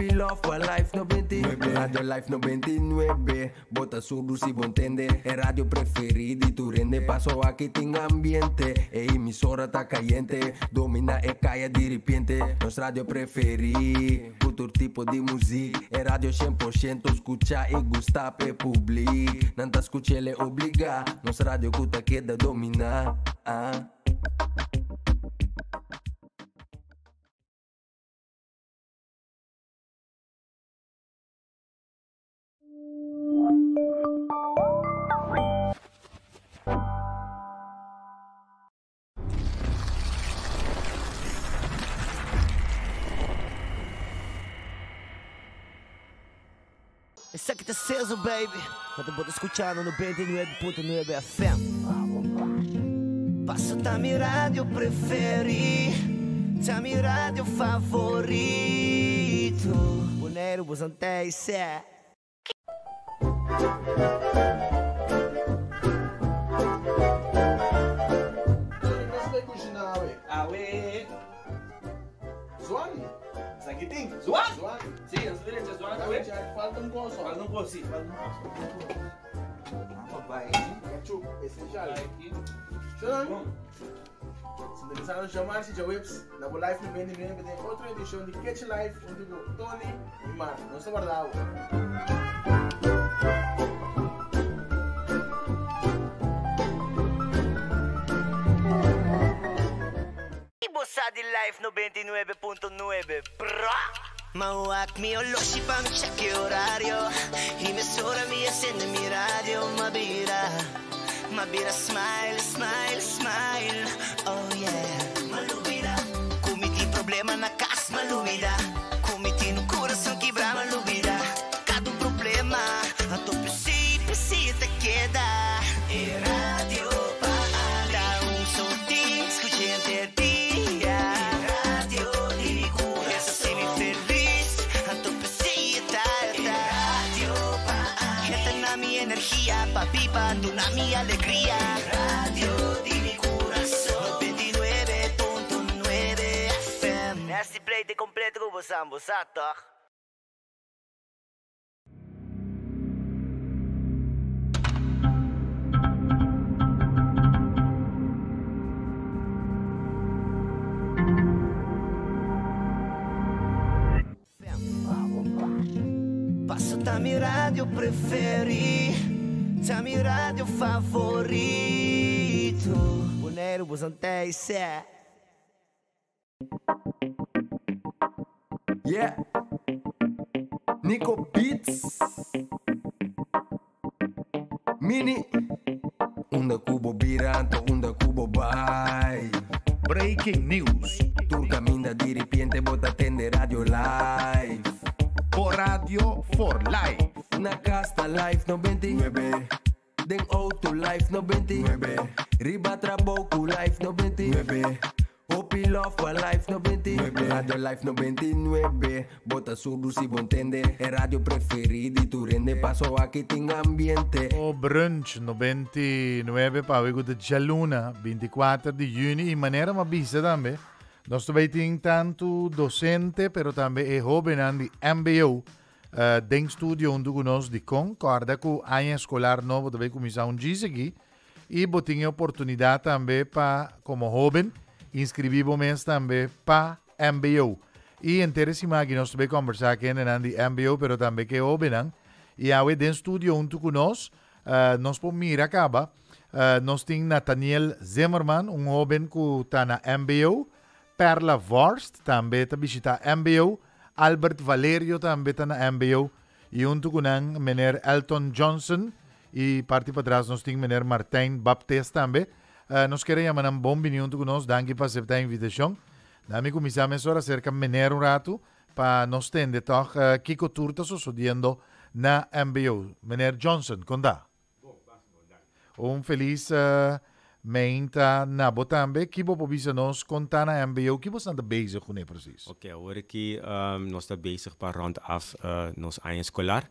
happy love a life 99 Radio Life 99 Bota sur si contende El radio preferido y tu rende passo a que ti ambiente e emisora ta caliente Domina e caia di ripiente Nostra radio preferi Tutto tipo de música E radio 100% escucha e gusta pe public Nanta escucha le obliga Nostra radio cuta queda domina ah. este aceso, baby. Quando puedo escutando no 29.9 FM. da mirada, eu preferi, c'è mirada, eu favorito. Bonero, Busantéis, sé. Awe. Awe. Suami. Giting? Zoan? Zoan. Si, ang sila sa Zoan awit. Faltong koso. Faltong koso. Faltong koso. Ang babae. Ketchup. Essential. É. Sean. Sintonizando jamais de Waves, na Bo Life no BNB, tem outra edição de Catch Life, onde o Tony e Marcos. Não se guardavam. Sadi Life 99.9 Ma Mauak mio lo shipam c'è che orario Imessora mia mi mi radio Ma bira Ma bira smile smile smile Oh yeah Ma lubira Come problema na cas ma lubira te completrubo sambo sator. Ah, Passatami radio preferi, tami radio favorito. Bonero, bosantei, sé. Yeah. Nico Beats. Mini. Unda Cubo Biranto, Unda Kubo Bye. Breaking news. Turca Minda di ripiente tende radio live. For radio for life. Na casta Life 99. Den auto life 99. Riba Trabocu Life 99. Copiló for Life 99 Radio Life 99 Bota surdo e vos entender É rádio preferida e tu rende passou aqui tem ambiente O oh, Brunch 99 Pa vego de Jaluna 24 de junho, E maneira mais bicha também Nós também tem tanto docente Pero também é jovem Andy MBO Uh, eh, den studio onde nós de concorda com a ano escolar novo também começar um dia seguir e botinha oportunidade também para como jovem inscrevi me também para MBO. E interesse nós também conversar aqui na MBO, mas também que obenan. E há um estúdio junto tu conos eh, nós por mira acaba. Uh, eh. eh, nós temos Nathaniel Zimmerman, um jovem que está na MBO. Perla Vorst também está visita MBO. Albert Valerio também está na MBO. E junto tu nós, Mener Elton Johnson. E parte para trás, nós temos Mener Martín Baptiste também. Eh, nos noskere um bom biniyuntu ku nos danki pa septa invitation. Dami kumisame sora cerca mener un rato para nos tende toch eh, kiko turta sucediendo na MBO. Mener Johnson, conda. Un feliz uh, eh, menta na botambe que po bisa nos contar na MBO que staan te bezig hoe nee precies. Oké, okay, hoor ek um, nos te bezig para rondar af uh, nos eie skolar.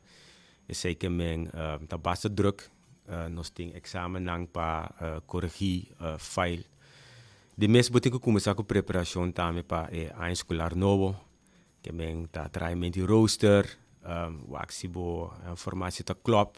Is seker men uh, ta druk nós temos exame nang para uh, corrigir uh, file. De mês vou ter que começar com preparação também para eh, a escolar novo, que bem tá traindo roster, o waar a zie da informatie te klop.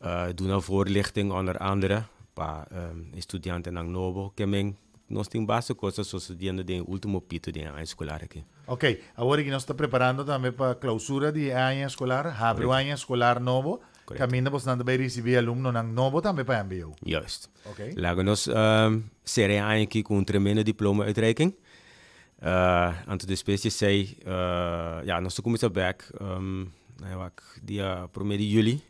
Uh, doen een voorlichting onder andere. Pa um, studenten aan Nobo. Kemeng, nós tem bastante coisas só estudando de último pito de ano escolar aqui. Ok, agora que nós estamos tá preparando também para a clausura de ano escolar, abre o ano escolar novo. Kamindamus nandaberis vi alumno ng Novo também para MBO. Juist. Okay. Lagonos um, ehm, seria aqui com um tremendo diploma uitreiking. Uh, eh, antes de especie sei, uh, eh, ja, nós tocamos a back, um, dia 1 de julho,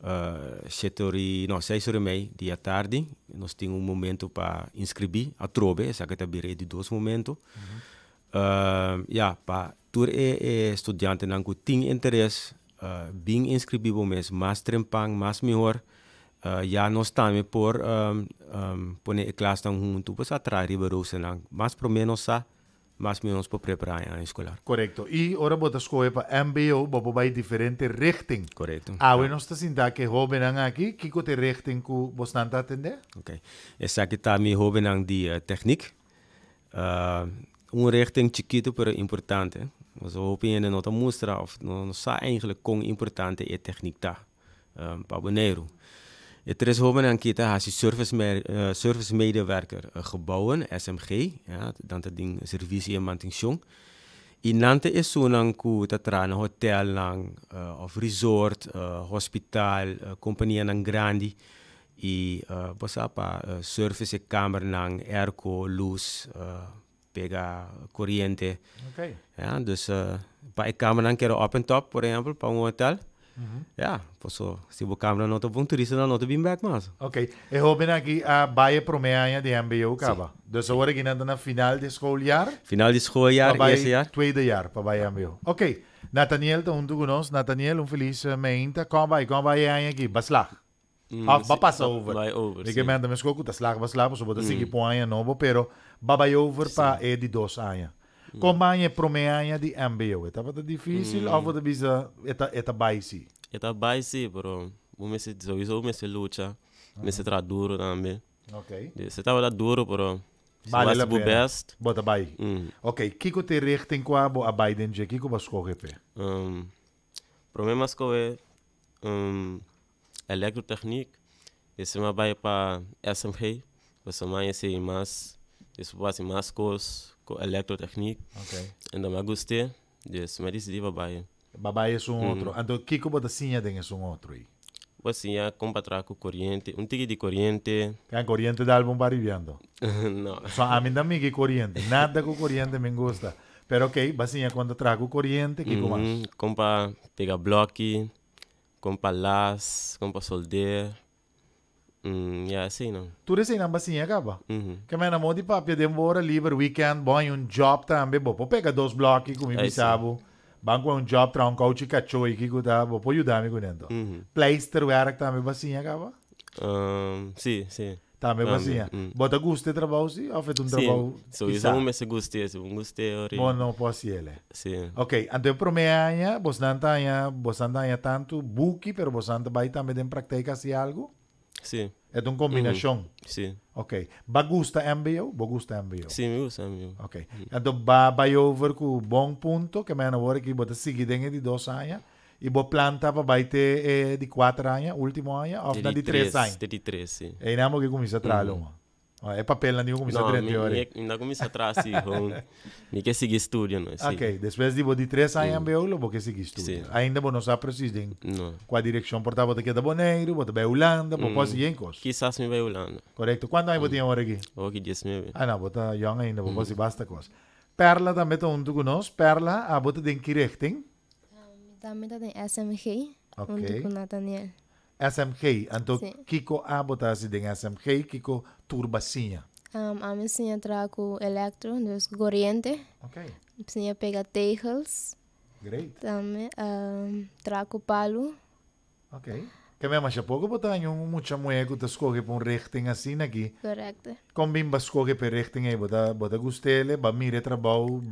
uh, setori, não, 6 horas e meia, dia tarde, nós temos um momento para inscrever a trobe, essa que também é de momento momentos. Ehm, uh -huh. uh, ja, para tour e, e estudante não tem interesse uh, being inscribível mesmo, mais trempang, mais melhor. Uh, eh, já nós estamos por eh, um, um, a classe tão junto, para atrás de barulho, mas pelo menos mais ou menos para preparar a escolar. Correcto. E agora você a para MBO, bobo vai diferente richting. Correcto. Ah, yeah. nós estamos sinta que jovem aqui, que é te richting que você não está atender? Ok. Essa aqui está me jovem de uh, técnica. Uh, um richting chiquito, pero importante. Mas opinião não está mostra, não sa eigenlijk kon importante e técnica tá, um, para E er is hopen aan kita service service uh, eh, service medewerker uh, gebouwen SMG, ja, dan dat ding service en mantingshong. Inante is zo lang ku een hotel lang uh, of resort, uh, hospitaal, uh, compagnie nang grandi. I uh, bosapa uh, service kamer nang airco, luz, uh, pega corriente. Okay. Ja, dus uh, pa ik kamer dan keren op top, por exemplo para um hotel. Mm -hmm. Ja, pues so, si bo kamer no te turista no te bin back mas. Okay. E hoben aqui a baie promea de MBO kaba. Sí. Dus hoor ik inanda na final de schooljaar. Final de schooljaar, eerste jaar. de jaar para baia MBO. Ok, Nathaniel, dan doen ons. Nathaniel, um feliz uh, meinta. vai? vai, vai vai je aqui. Basla. Vai of, va Vai over. Vai over. Ik ben de meskoku, da slag basla, so bo da sigi poaia novo, pero Babayover pa e di dos aya. Mm. é promeanja de MBO. Eta wat difficil É mm. of wat é eta baixo, é Eta baisi, bro. O mês sowieso o Eu lucha. O mês tra duro também. OK. Você estava duro, mas... Vale la pena. best. Bota bai. Mm. OK, kiko te richting qua o a Biden O que você kohe pe. Um, problemas kohe um, eletrotechniek. Esse é uma para para SMG. Você mais esse mais was in Mascos, Electrotechniek. Okay. En entonces me gusté, dus me dice babai. Babai es un mm-hmm. otro. Entonces, ¿qué como te en es un otro ahí? Pues sí, corriente, un tigre de corriente. ¿Qué corriente de álbum Barriviando? no. a mí también que corriente, nada con corriente me gusta. Pero ok, basinha cuando trago corriente, que como -hmm. Compa pega bloco, compa las, compa solder. Mm, yeah, sino. Tudo sei namba sim, acaba. Mm -hmm. Que mena monte papia de embora livre weekend, bom um job também, bo, po pega dois blocos com mi sabo. Banco é um job para um coach cacho e que guda, bo po ajudar me gunendo. Mm -hmm. Playster wear também basinha acaba. Um, sim, sim. Também basinha. Um, um. Bota guste trabalho sim, ou feito um trabalho. Sim, so isso é um mês guste, se um guste ori. Bom, não posso ele. Sim. OK, ante promeanha, bos nantanha, bos andanha tanto buki, pero bos anda vai também em prática se algo. Sí. Itong kombinasyon. Mm-hmm. Sí. Okay. Ba gusta MBO? Ba gusta MBO? Sí, me gusta MBO. Okay. Mm-hmm. Então, ba vai over com bom punto que me namora que bota seguir dentro de dois anos, e boa planta para vai eh, de quatro años, último año, ou de três años. De três, sí. E não que começa a trabalhar. Mm-hmm. e ah, é papel na né? ningún comisión no, directiva. Mi, mi, na comisión atrás, sí. mi que sigue estudio, ¿no? Sí. Ok, después de, de tres años en Beolo, porque sigue estudio. Ainda vos no sabes precisamente no. cuál dirección portar vos te queda Boneiro, vos te vai Holanda, vos mm. podes Quizás me vai Holanda. Quando ¿Cuánto años mm. Oh, ah, vos tienes ahora aquí? Hoy 19. Ah, não, vos tá young ainda, vos mm. podes basta coisa. Perla também está junto conosco. Perla, a vos te tem que rectem? Também está em SMG, okay. junto com Nathaniel. SMG. Então, Sim. Kiko abotasi de SMG, Kiko turbacinha. Um, a minha senha trago electro, dos corrente. Ok. Senha pega tegels. Great. Também um, trago palo. Ok. Que mesmo acha pouco botar tenho muita moeda que escorre para um recting assim aqui. Correto. Combina escorre para recting aí, botar botar gostele, para mire trabalho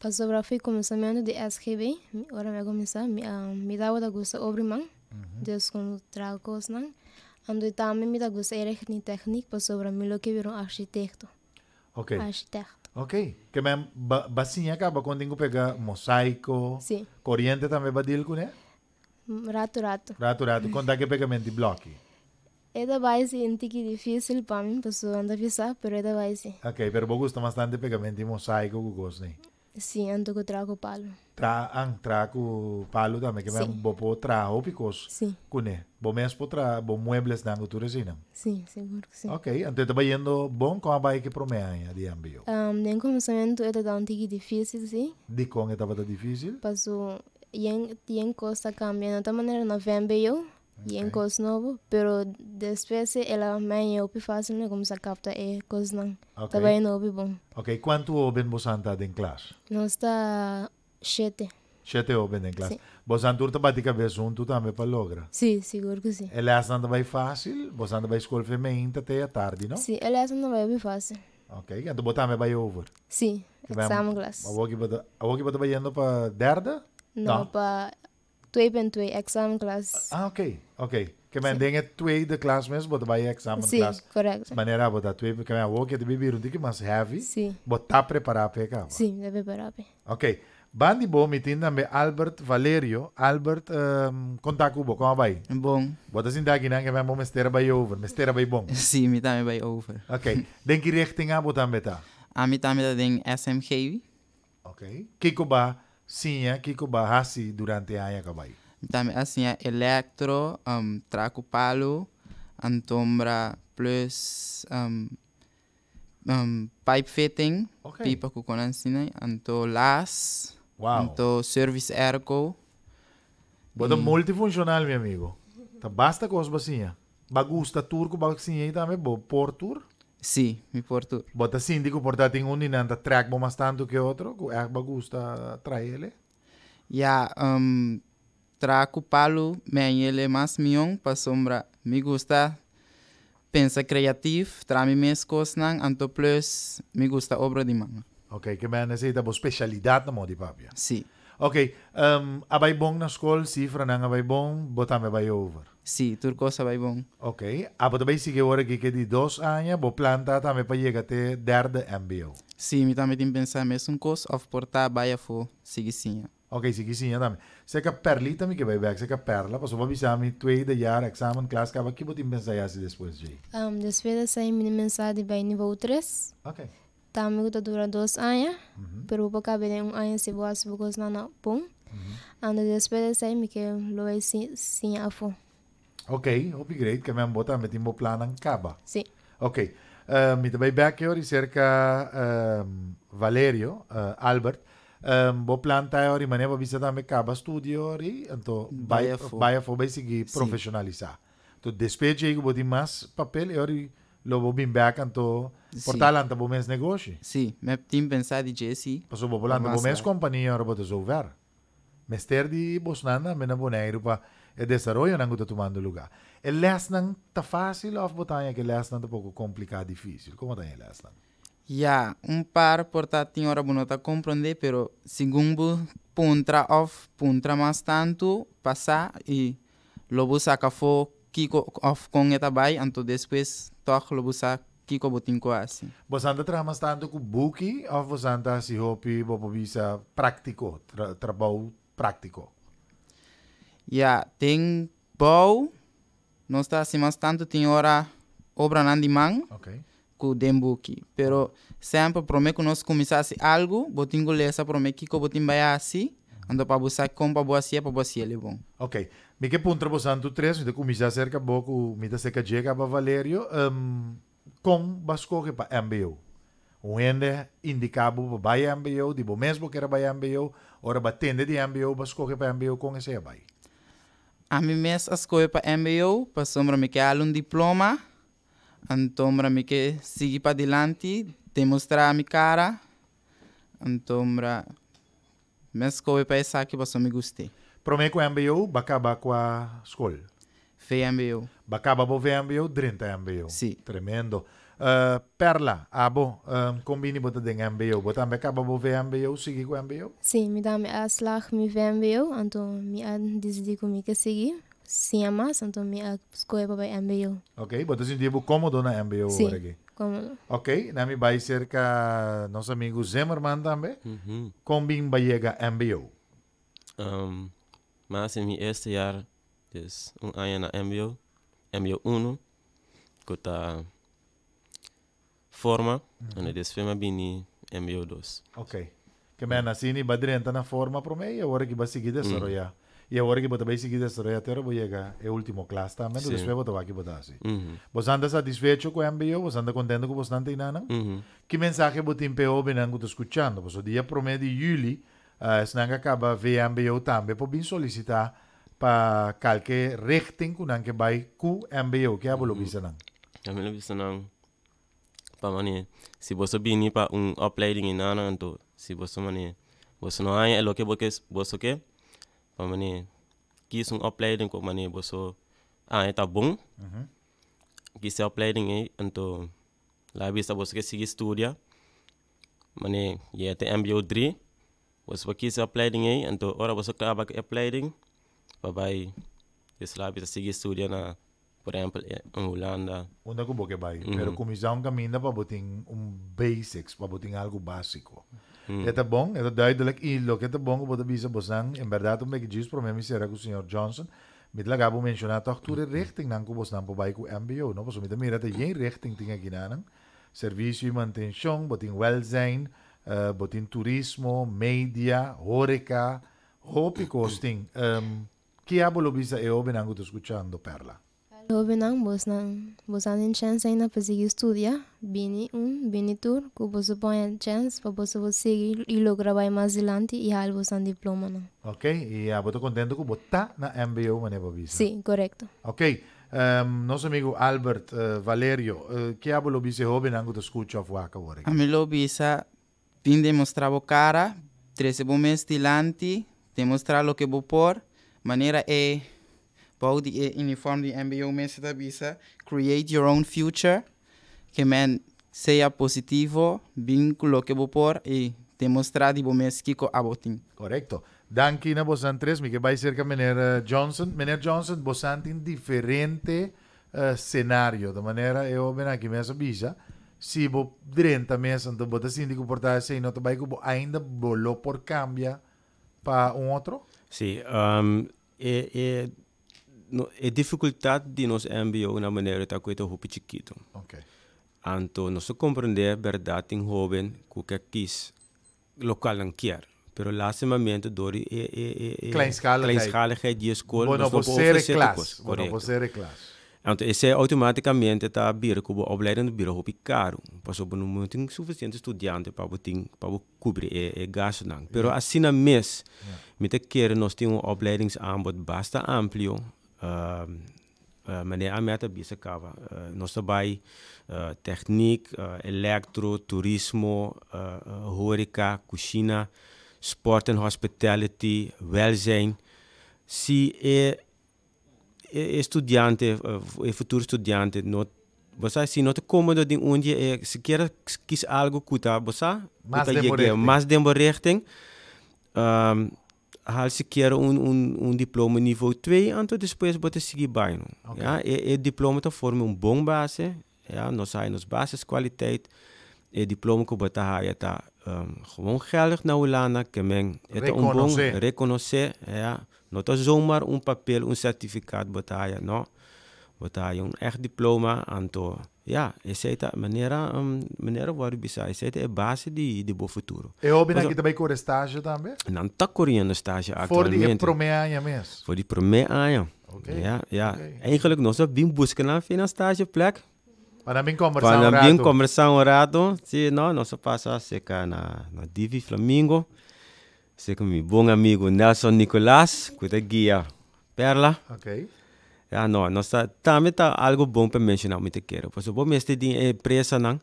Passou para o começamento de SGB, agora vai começar, me, dá o dá gosto, obrimão deus como deskom trakos nang. Ando tami mi tagus erek ni teknik pa sobra mi lo que viram arquiteto. Ok. Arquiteto. Ok. Que me basinha quando para que pegar mosaico. Sim. Corrente também vai dir né? Mm, rato rato. Rato rato. Quando é que pega menti é da base é antigo difícil para mim, para andar a pisar, mas eda da base Ok, pero vou gostar bastante pegamento mosaico que gosto, né? Sim, ando com trago palo. Tra, an, trago palo também, que é mesmo vou pôr trago picos. Sim. Cune, vou mesmo pôr trago, muebles na tua resina. Sim, seguro que sim. Ok, então está indo bom com a baia que promeia de ambio? Um, no começamento era tão difícil, sim. De como estava difícil? Passou, e em coisa cambiando, outra maneira não vem bem eu okay. em kos novo pero después ela é mãe opi fácil né como se capta e kos não okay. tava indo opi bom ok quanto o oben bosanta em classe? não está sete sete open en clase. Sí. Vos tu te batica vez un tu también para logra. Sim, seguro que sim. Ele asa não vai fácil, vos anda vai escolher feminina até a tarde, não? Sim, sí, ele asa não vai bem fácil. Ok, então botar me vai over. Sim, examen exame class. A wogi bota, a wogi bota vai indo para derda? Não, para 2.2 examen class. Ah, ok, ok. Que me sí. den tweede klas mes, bota vai examen sí, class. correcto. Maneira bota twee, que me wo que de bibiru dik mas heavy. Sí. Bota preparar pe ka. Sí, de preparar pe. Ok. Bandi bo mitin na me Albert Valerio, Albert um, contact ubo, como vai? Bom. Bota sin dagi na que me mo mestera vai over, mestera vai bom. Sí, mi também vai over. Okay. Denk richting a bota meta. A mi também da ding SMGV. Ok. Kiko ba Sim, ¿eh? é que barrasse durante a área cabai. Também assim é ¿eh? electro, um, traco palo, antombra plus um, um, pipe fitting, okay. pipa que conhece, Anto las, wow. anto service ergo Bota e... multifuncional, meu amigo. Tá basta com as bacinhas. Bagusta turco, bacinha e também bom. Portur. Sì, mi porto. Bota sindico, portate in un inanta track bo mas tanto che otro, erba gusta tra ele. Ya, um, tra palo, men ele mas mion pa sombra mi gusta pensa creativ, tra mi mes kosnan anto plus mi gusta obra di manga. Ok, che bene, sei da bo specialità na modi papia. Sì. Ok, um, abai bong na scol, sifra nang abai bong, botame bai over. Sí, turco sabaibon. Ok. Apo ah, também sigue agora que que de dois anos vou plantar também para chegar até derde MBO. Sim, me também tem pensar mesmo coisa of portar baia fo sigue sim. Ok, sigue sim também. Se que perli também que vai back, se que perla, passou para avisar me tu aí de yar examen class classe que vou tem pensar assim depois de. Um, depois de sair minha mensagem vai nível 3. Ok. Também que tá dura dois anos, pero vou acabar um ano se vou as vou gostar na bom. Ando depois de sair me que lo é sim a Ok, upgrade que me han botado met timbo planan caba. Sí. Ok, Okay. Uh, eh, mi também back here cerca um, eh, Valerio, uh, Albert. Um, bo planta ori maneva visita me caba studio ori, então vai vai fo basically profissionalizar. Então despeje que bodi mais papel ori lo bo bin back anto portalan ta bo mes negócio. Sim, me tim pensar di Jesse. Passo bo planta bo mes companhia ora bo te souver. Mester di Bosnana, mena bo negro pa e desarrollo nang está tomando lugar. E les nang tá fácil ou botanha que les nang tá pouco complicado, difícil. Como tá les nang? Ya, yeah, um par porta tinha hora nota compreender, pero segundo puntra of puntra mais tanto passar e lobo saca fo kiko of com etabai, anto depois toca lobo saca Kiko Botinko assim. Bosanta tramas tanto com buki ou bosanta se hopi bobobisa prático, tra, trabau prático? Ya, tem bom, nós está assim, mas tanto tem hora, obra na de mão, okay. com ehm, o dembuki. Pero sempre promete que nós começasse algo, botingo lesa promete que eu botim vai assim, ando para buscar com para boa para boa ele bom. Ok. Me que ponto você ando três, então começar cerca pouco, me da seca chega para Valério, um, com bascorre para MBO. Um ende indicado para MBO, tipo mesmo que era para MBO, ora batende de MBO, que para MBO com esse aí. A mim mesmo escolhi para MBO, para sombra me que um diploma, então para me que seguir para adiante, demonstrar a minha cara, então para me escolhi para essa aqui, para me gostei. Promei com MBO, bacaba com a escola? Fei MBO. Bacaba vou ver MBO, 30 MBO. Sim. Tremendo. Uh, Perla, abo, um, eh, combine bota deng MBO, bota ambe kaba bo ve MBO, sigi ko MBO? Sim, mi dá me aslag mi ve MBO, anto mi ad decidi ko mi ke sigi. Sim, ama, anto mi a escolhe para MBO. Ok, bota se dia bo na MBO agora aqui. cômodo. Ok, na mi vai cerca nosso amigo Zemerman também. Mhm. combin Combine vai chegar MBO. Um, ehm, mas em mi este ano, um ano na MBO, MBO 1, que forma mm. en dus fema bini MBO dos. Oké. Okay. Kemena sini badri entana forma pro me, mhm. ora ki basi gide soro mm. ya. E ora ki bota basi gide soro ya tero boyega e ultimo class ta me dus fema bota ki bota si. Vos anda satisfecho con MBO, vos anda contento con vos tanta inana. Mm -hmm. Ki mensaje botin peo benango to escuchando, vos dia pro me di juli uh, eh, snanga acaba ve MBO tambe po bin solicitar pa calque rechting kun anke bai ku MBO, ke abolo Mm -hmm. Amelo bisanang. pa mane si boso bini pa un opleiding in ana anto si boso mane boso no ay eloke boke boso ke pa mane ki sun opleiding ko mane boso ay ta bung uh -huh. ki en opleiding ay anto labi sa boso ke sigi studia mane yete MBO 3 was wa ki se opleiding en anto ora boso ka ba opleiding pa bay Yes, labi sa sigi studia na por exemplo, em Holanda. Onde é que eu vai? Uhum. Pero a comissão caminha para botar um basics, para botar algo básico. Uhum. É bom, é duidelijk. E o que é bom, eu vou dizer Bosan, em verdade, um pouco disso, para mim, será que o senhor Johnson, me lá vou mencionar, tá, tu richting, não, que o Bosan vai com o MBO, não? Porque me mira, tem geen richting, tem aqui, não? Serviço e manutenção, botar well-being, uh, eh, botem turismo, media, horeca, hopi costing. Um, é hablo, Luisa, e oben ango escuchando, Perla? Hobenang bosnan, bosanin chance na pasigi studia, bini un, bini tur, ku posso poi chance, pa posso posigi ilo grabai mas dilanti i hal bosan diploma na. Ok, e a boto contento ku botta na MBO ma ne visto. Sì, Ok, um, nostro amigo Albert uh, Valerio, uh, eh, che abo lo bise Hobenang to scuccio a fuaca vuole. A me lo bisa, tin demostravo cara, trese bo mes dilanti, demostralo che bo por, maniera e... Eh, Podría the uniform, the MBO Mesa Visa, create your own future, que men sea positivo, vínculo que vos por y demostrar que vos mexico a botín. Correcto. Dankina Bosantres, mi que va cerca Mener eh, Johnson. Mener Johnson, en diferente eh, escenario, de manera yo eh, oh, ven que me visa si vos 30 mesa, entonces vos te sientes comportarse y no te va a ainda voló por cambia para un otro? Sí, um, e, no, a é dificuldade de nos enviar uma maneira está coisa roupa chiquito. Ok. Então, nós compreender a é verdade em jovem o que quis local não quer. Pero lastimamente door e, eh, e, eh, e, eh, kleinschaligheid. kleinschaligheid die school bueno, classe, op klas. Bueno, klas. Want is zij automaticamente está o kubo opleidende bier hopi caro. Pas op um moment een suficiente estudiante para botin para cobrir e, e gasto não. Pero yeah. assim na mes yeah. met a keer nós tem um opleidingsaanbod basta amplio Ehm, eh, meneer Amette Bisekava. Eh, Nosabai, eh, techniek, elektro, toerisme, horeca, cucina, sport en hospitality, welzijn. Si je, e, e studente, e, e futuro studente, not Você assim, não te cômodo de onde é, se quer quis algo cuta, você mas de richting. Mas de richting. Um, haal ze keer een, een, een diploma niveau 2 aan te dispoes bij de Sigibaino. Ja, je, e diploma te vormen een bombase, ja, nog zijn nou als basiskwaliteit. E je diploma kan bij de haaien dat gewoon geldig naar Ulana, kemen, het een bom, reconocer, ja, nog zomaar een papier, een certificaat bij de no. Bij de een echt diploma aan te Ja, e seita, tá maneira um, maneira waar u bisa, e seita tá, é base de de bo futuro. E ho bina kita bai kore stage também? Não tá correndo stage atualmente. Voor die primeira anha mes. Voor die primeira anha. Ok. Ja, ja. Okay. Eigenlijk nog zo bim busken na fina stage plek. Para mim conversar Para um rato. Para mim conversar um rato. Se não, nós passa seca na na Divi Flamengo. Seca meu bom amigo Nelson Nicolás, que te guia Perla. Ok Ja, ah, no, no sta tamit ta algo bom para mencionar te quero. Pois bom mestre din e presa nan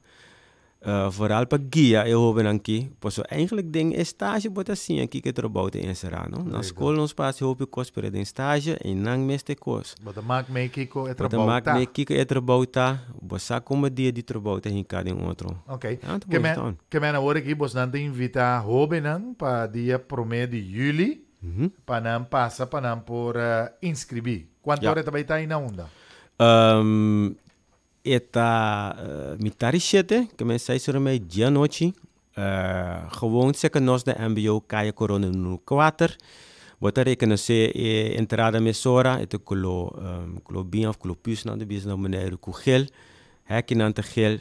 uh, eh, vooral para guia e hoben anki. Pois eigenlijk din e stage bota assim aqui que trabalho em No Na escola nos passe hope kos para din stage e nang meste kos. Bota mak me kiko e trabalho. Bota mak me kiko e trabalho ta. Bosa como dia de trabalho ta hinka din outro. OK. Que men que men agora que bos nan te invita hoben n'ang para dia promedio de julho. Mm-hmm. Panam pasa Panam por uh, eh, inscribir. Quanto hora também está aí na onda? Um, eta uh, eh, mitarishete, que me sai sobre mij dia noite. Uh, gewoon zeggen nos de MBO kaya corona no kwater. Eh, Wat rekenen ze in Terada Mesora, het kolo, um, ehm, kolo bien of kolo puus naar de business na meneer Kugel. Hekken aan te gel.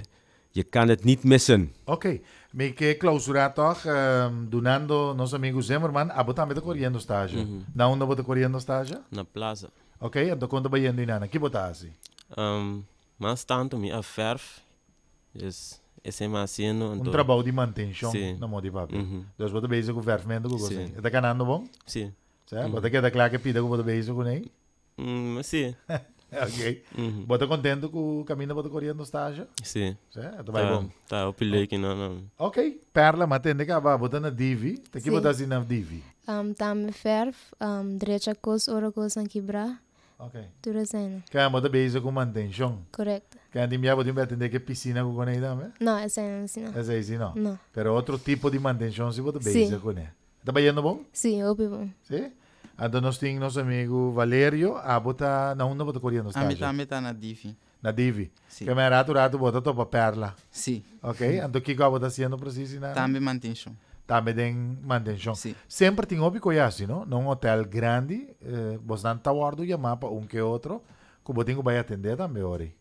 Je kan het niet missen. Oké. Okay. Me que clausura toch, ah, um, donando nosso amigo Zimmerman, eh, abo ah, também corriendo estágio. Mm -hmm. Na onde botou corriendo estágio? Na plaza. Ok, então quando vai indo inana, que botasse? Assim? Um, mas tanto me aferf, yes, esse macino. Um trabalho de manutenção, sí. na mão uhum. de papel. Mm -hmm. Então, botou beijo com verfamento, com coisa. Assim. Está ganhando bom? Sim. Sí. Certo? Mm -hmm. Botou que da claque pida com botou beijo com ele? Hum, sim. ok. Uhum. Bota contente que o caminho bota correndo no estágio? Sim. Certo? Vai tá, bom. Tá, eu pilhei aqui não, não. Ok. Perla, mas matende cá, vai, bota na divi. Tá que botar assim na divi. Um, tá me ferv, um, direita cos, ora cos, aqui bra. Ok. Tudo sendo. Cá, botar beijo com manutenção. Correto. Cá, de minha, bota me atender que piscina com o também? Não, essa é assim não. Essa é assim não? Não. Pero outro tipo de manutenção, se bota beijo com ele. Tá banhando bom? Sim, eu bom. Sim? Então nós tínhamos nosso amigo Valério, a botar, não, não botou coreano, está? A mim também está na DIV. Na DIV? Sim. Que me rato, rato, botou topa perla. Sim. Ok? Então o que eu botar sendo preciso? Também mantém chão. Também tem manutenção. Sim. Sempre tem óbvio que não? Num hotel grande, eh, bastante tawardo, chamar para um que outro, que o botinho vai atender também, ori.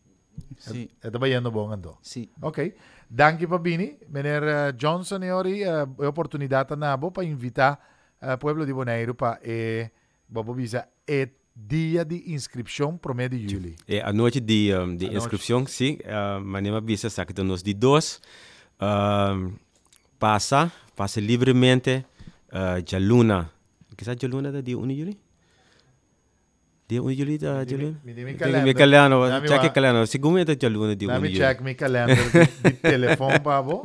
Sim. É, está indo bom, então. Sim. Ok. Danke, Pabini. Mener uh, eh, Johnson, ori, uh, eh, oportunidade na para invitar uh, pueblo di Bonaire pa é, eh, vamos eh, eh, um, ah, visa é dia di inscrição para mês de julho. É a noite de, um, de inscrição, sim. Uh, mas não avisa, sabe, nos de dois. Uh, ah, passa, passa livremente. Uh, ah, de luna. Quizás de luna de 1 de julho? Dia 1 juli dah jalan. Mimi kalender. Mimi kalender. Check kalender. Segundo itu jalan dia 1 juli. Kami check mi kalender di telefon babo.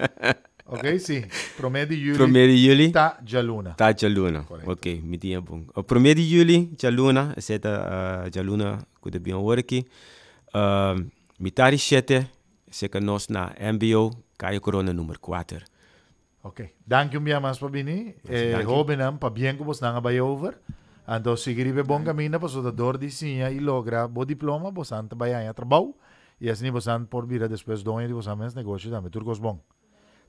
Ok, sì. Primeiro di julho. Primeiro di julho. Ta Jaluna. Ta Jaluna. Ok, mi tinha bom. O oh, primeiro di julho, Jaluna, seta eh, ah, uh, Jaluna, kuda bien worki. Uh, ah, mi tari sete, seka nos na MBO, caio corona numero 4. Ok, dank u meer mas pabini. Eh, hobenam, pa bien kubos nanga bay over. Ando sigiribe bom camina, posso soda dor di sinha e logra bo diploma, bo baia bayanya trabaw. E assim você por vir depois do ano e você mesmo negócio também. Turcos bom.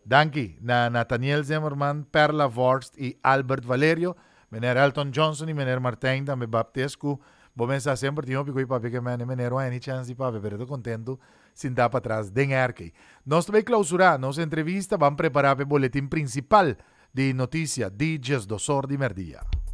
Danke na Nathaniel Zimmerman, Perla Vorst e Albert Valerio, mener Elton Johnson e mener Martin da me baptescu. vou pensar sempre tinha pico i papi que mene menero é any chance di papi, pero contento sin dar para atrás den erkei. Nós também clausurar nossa entrevista, vamos preparar o boletim principal de notícia, dias do sor merdia.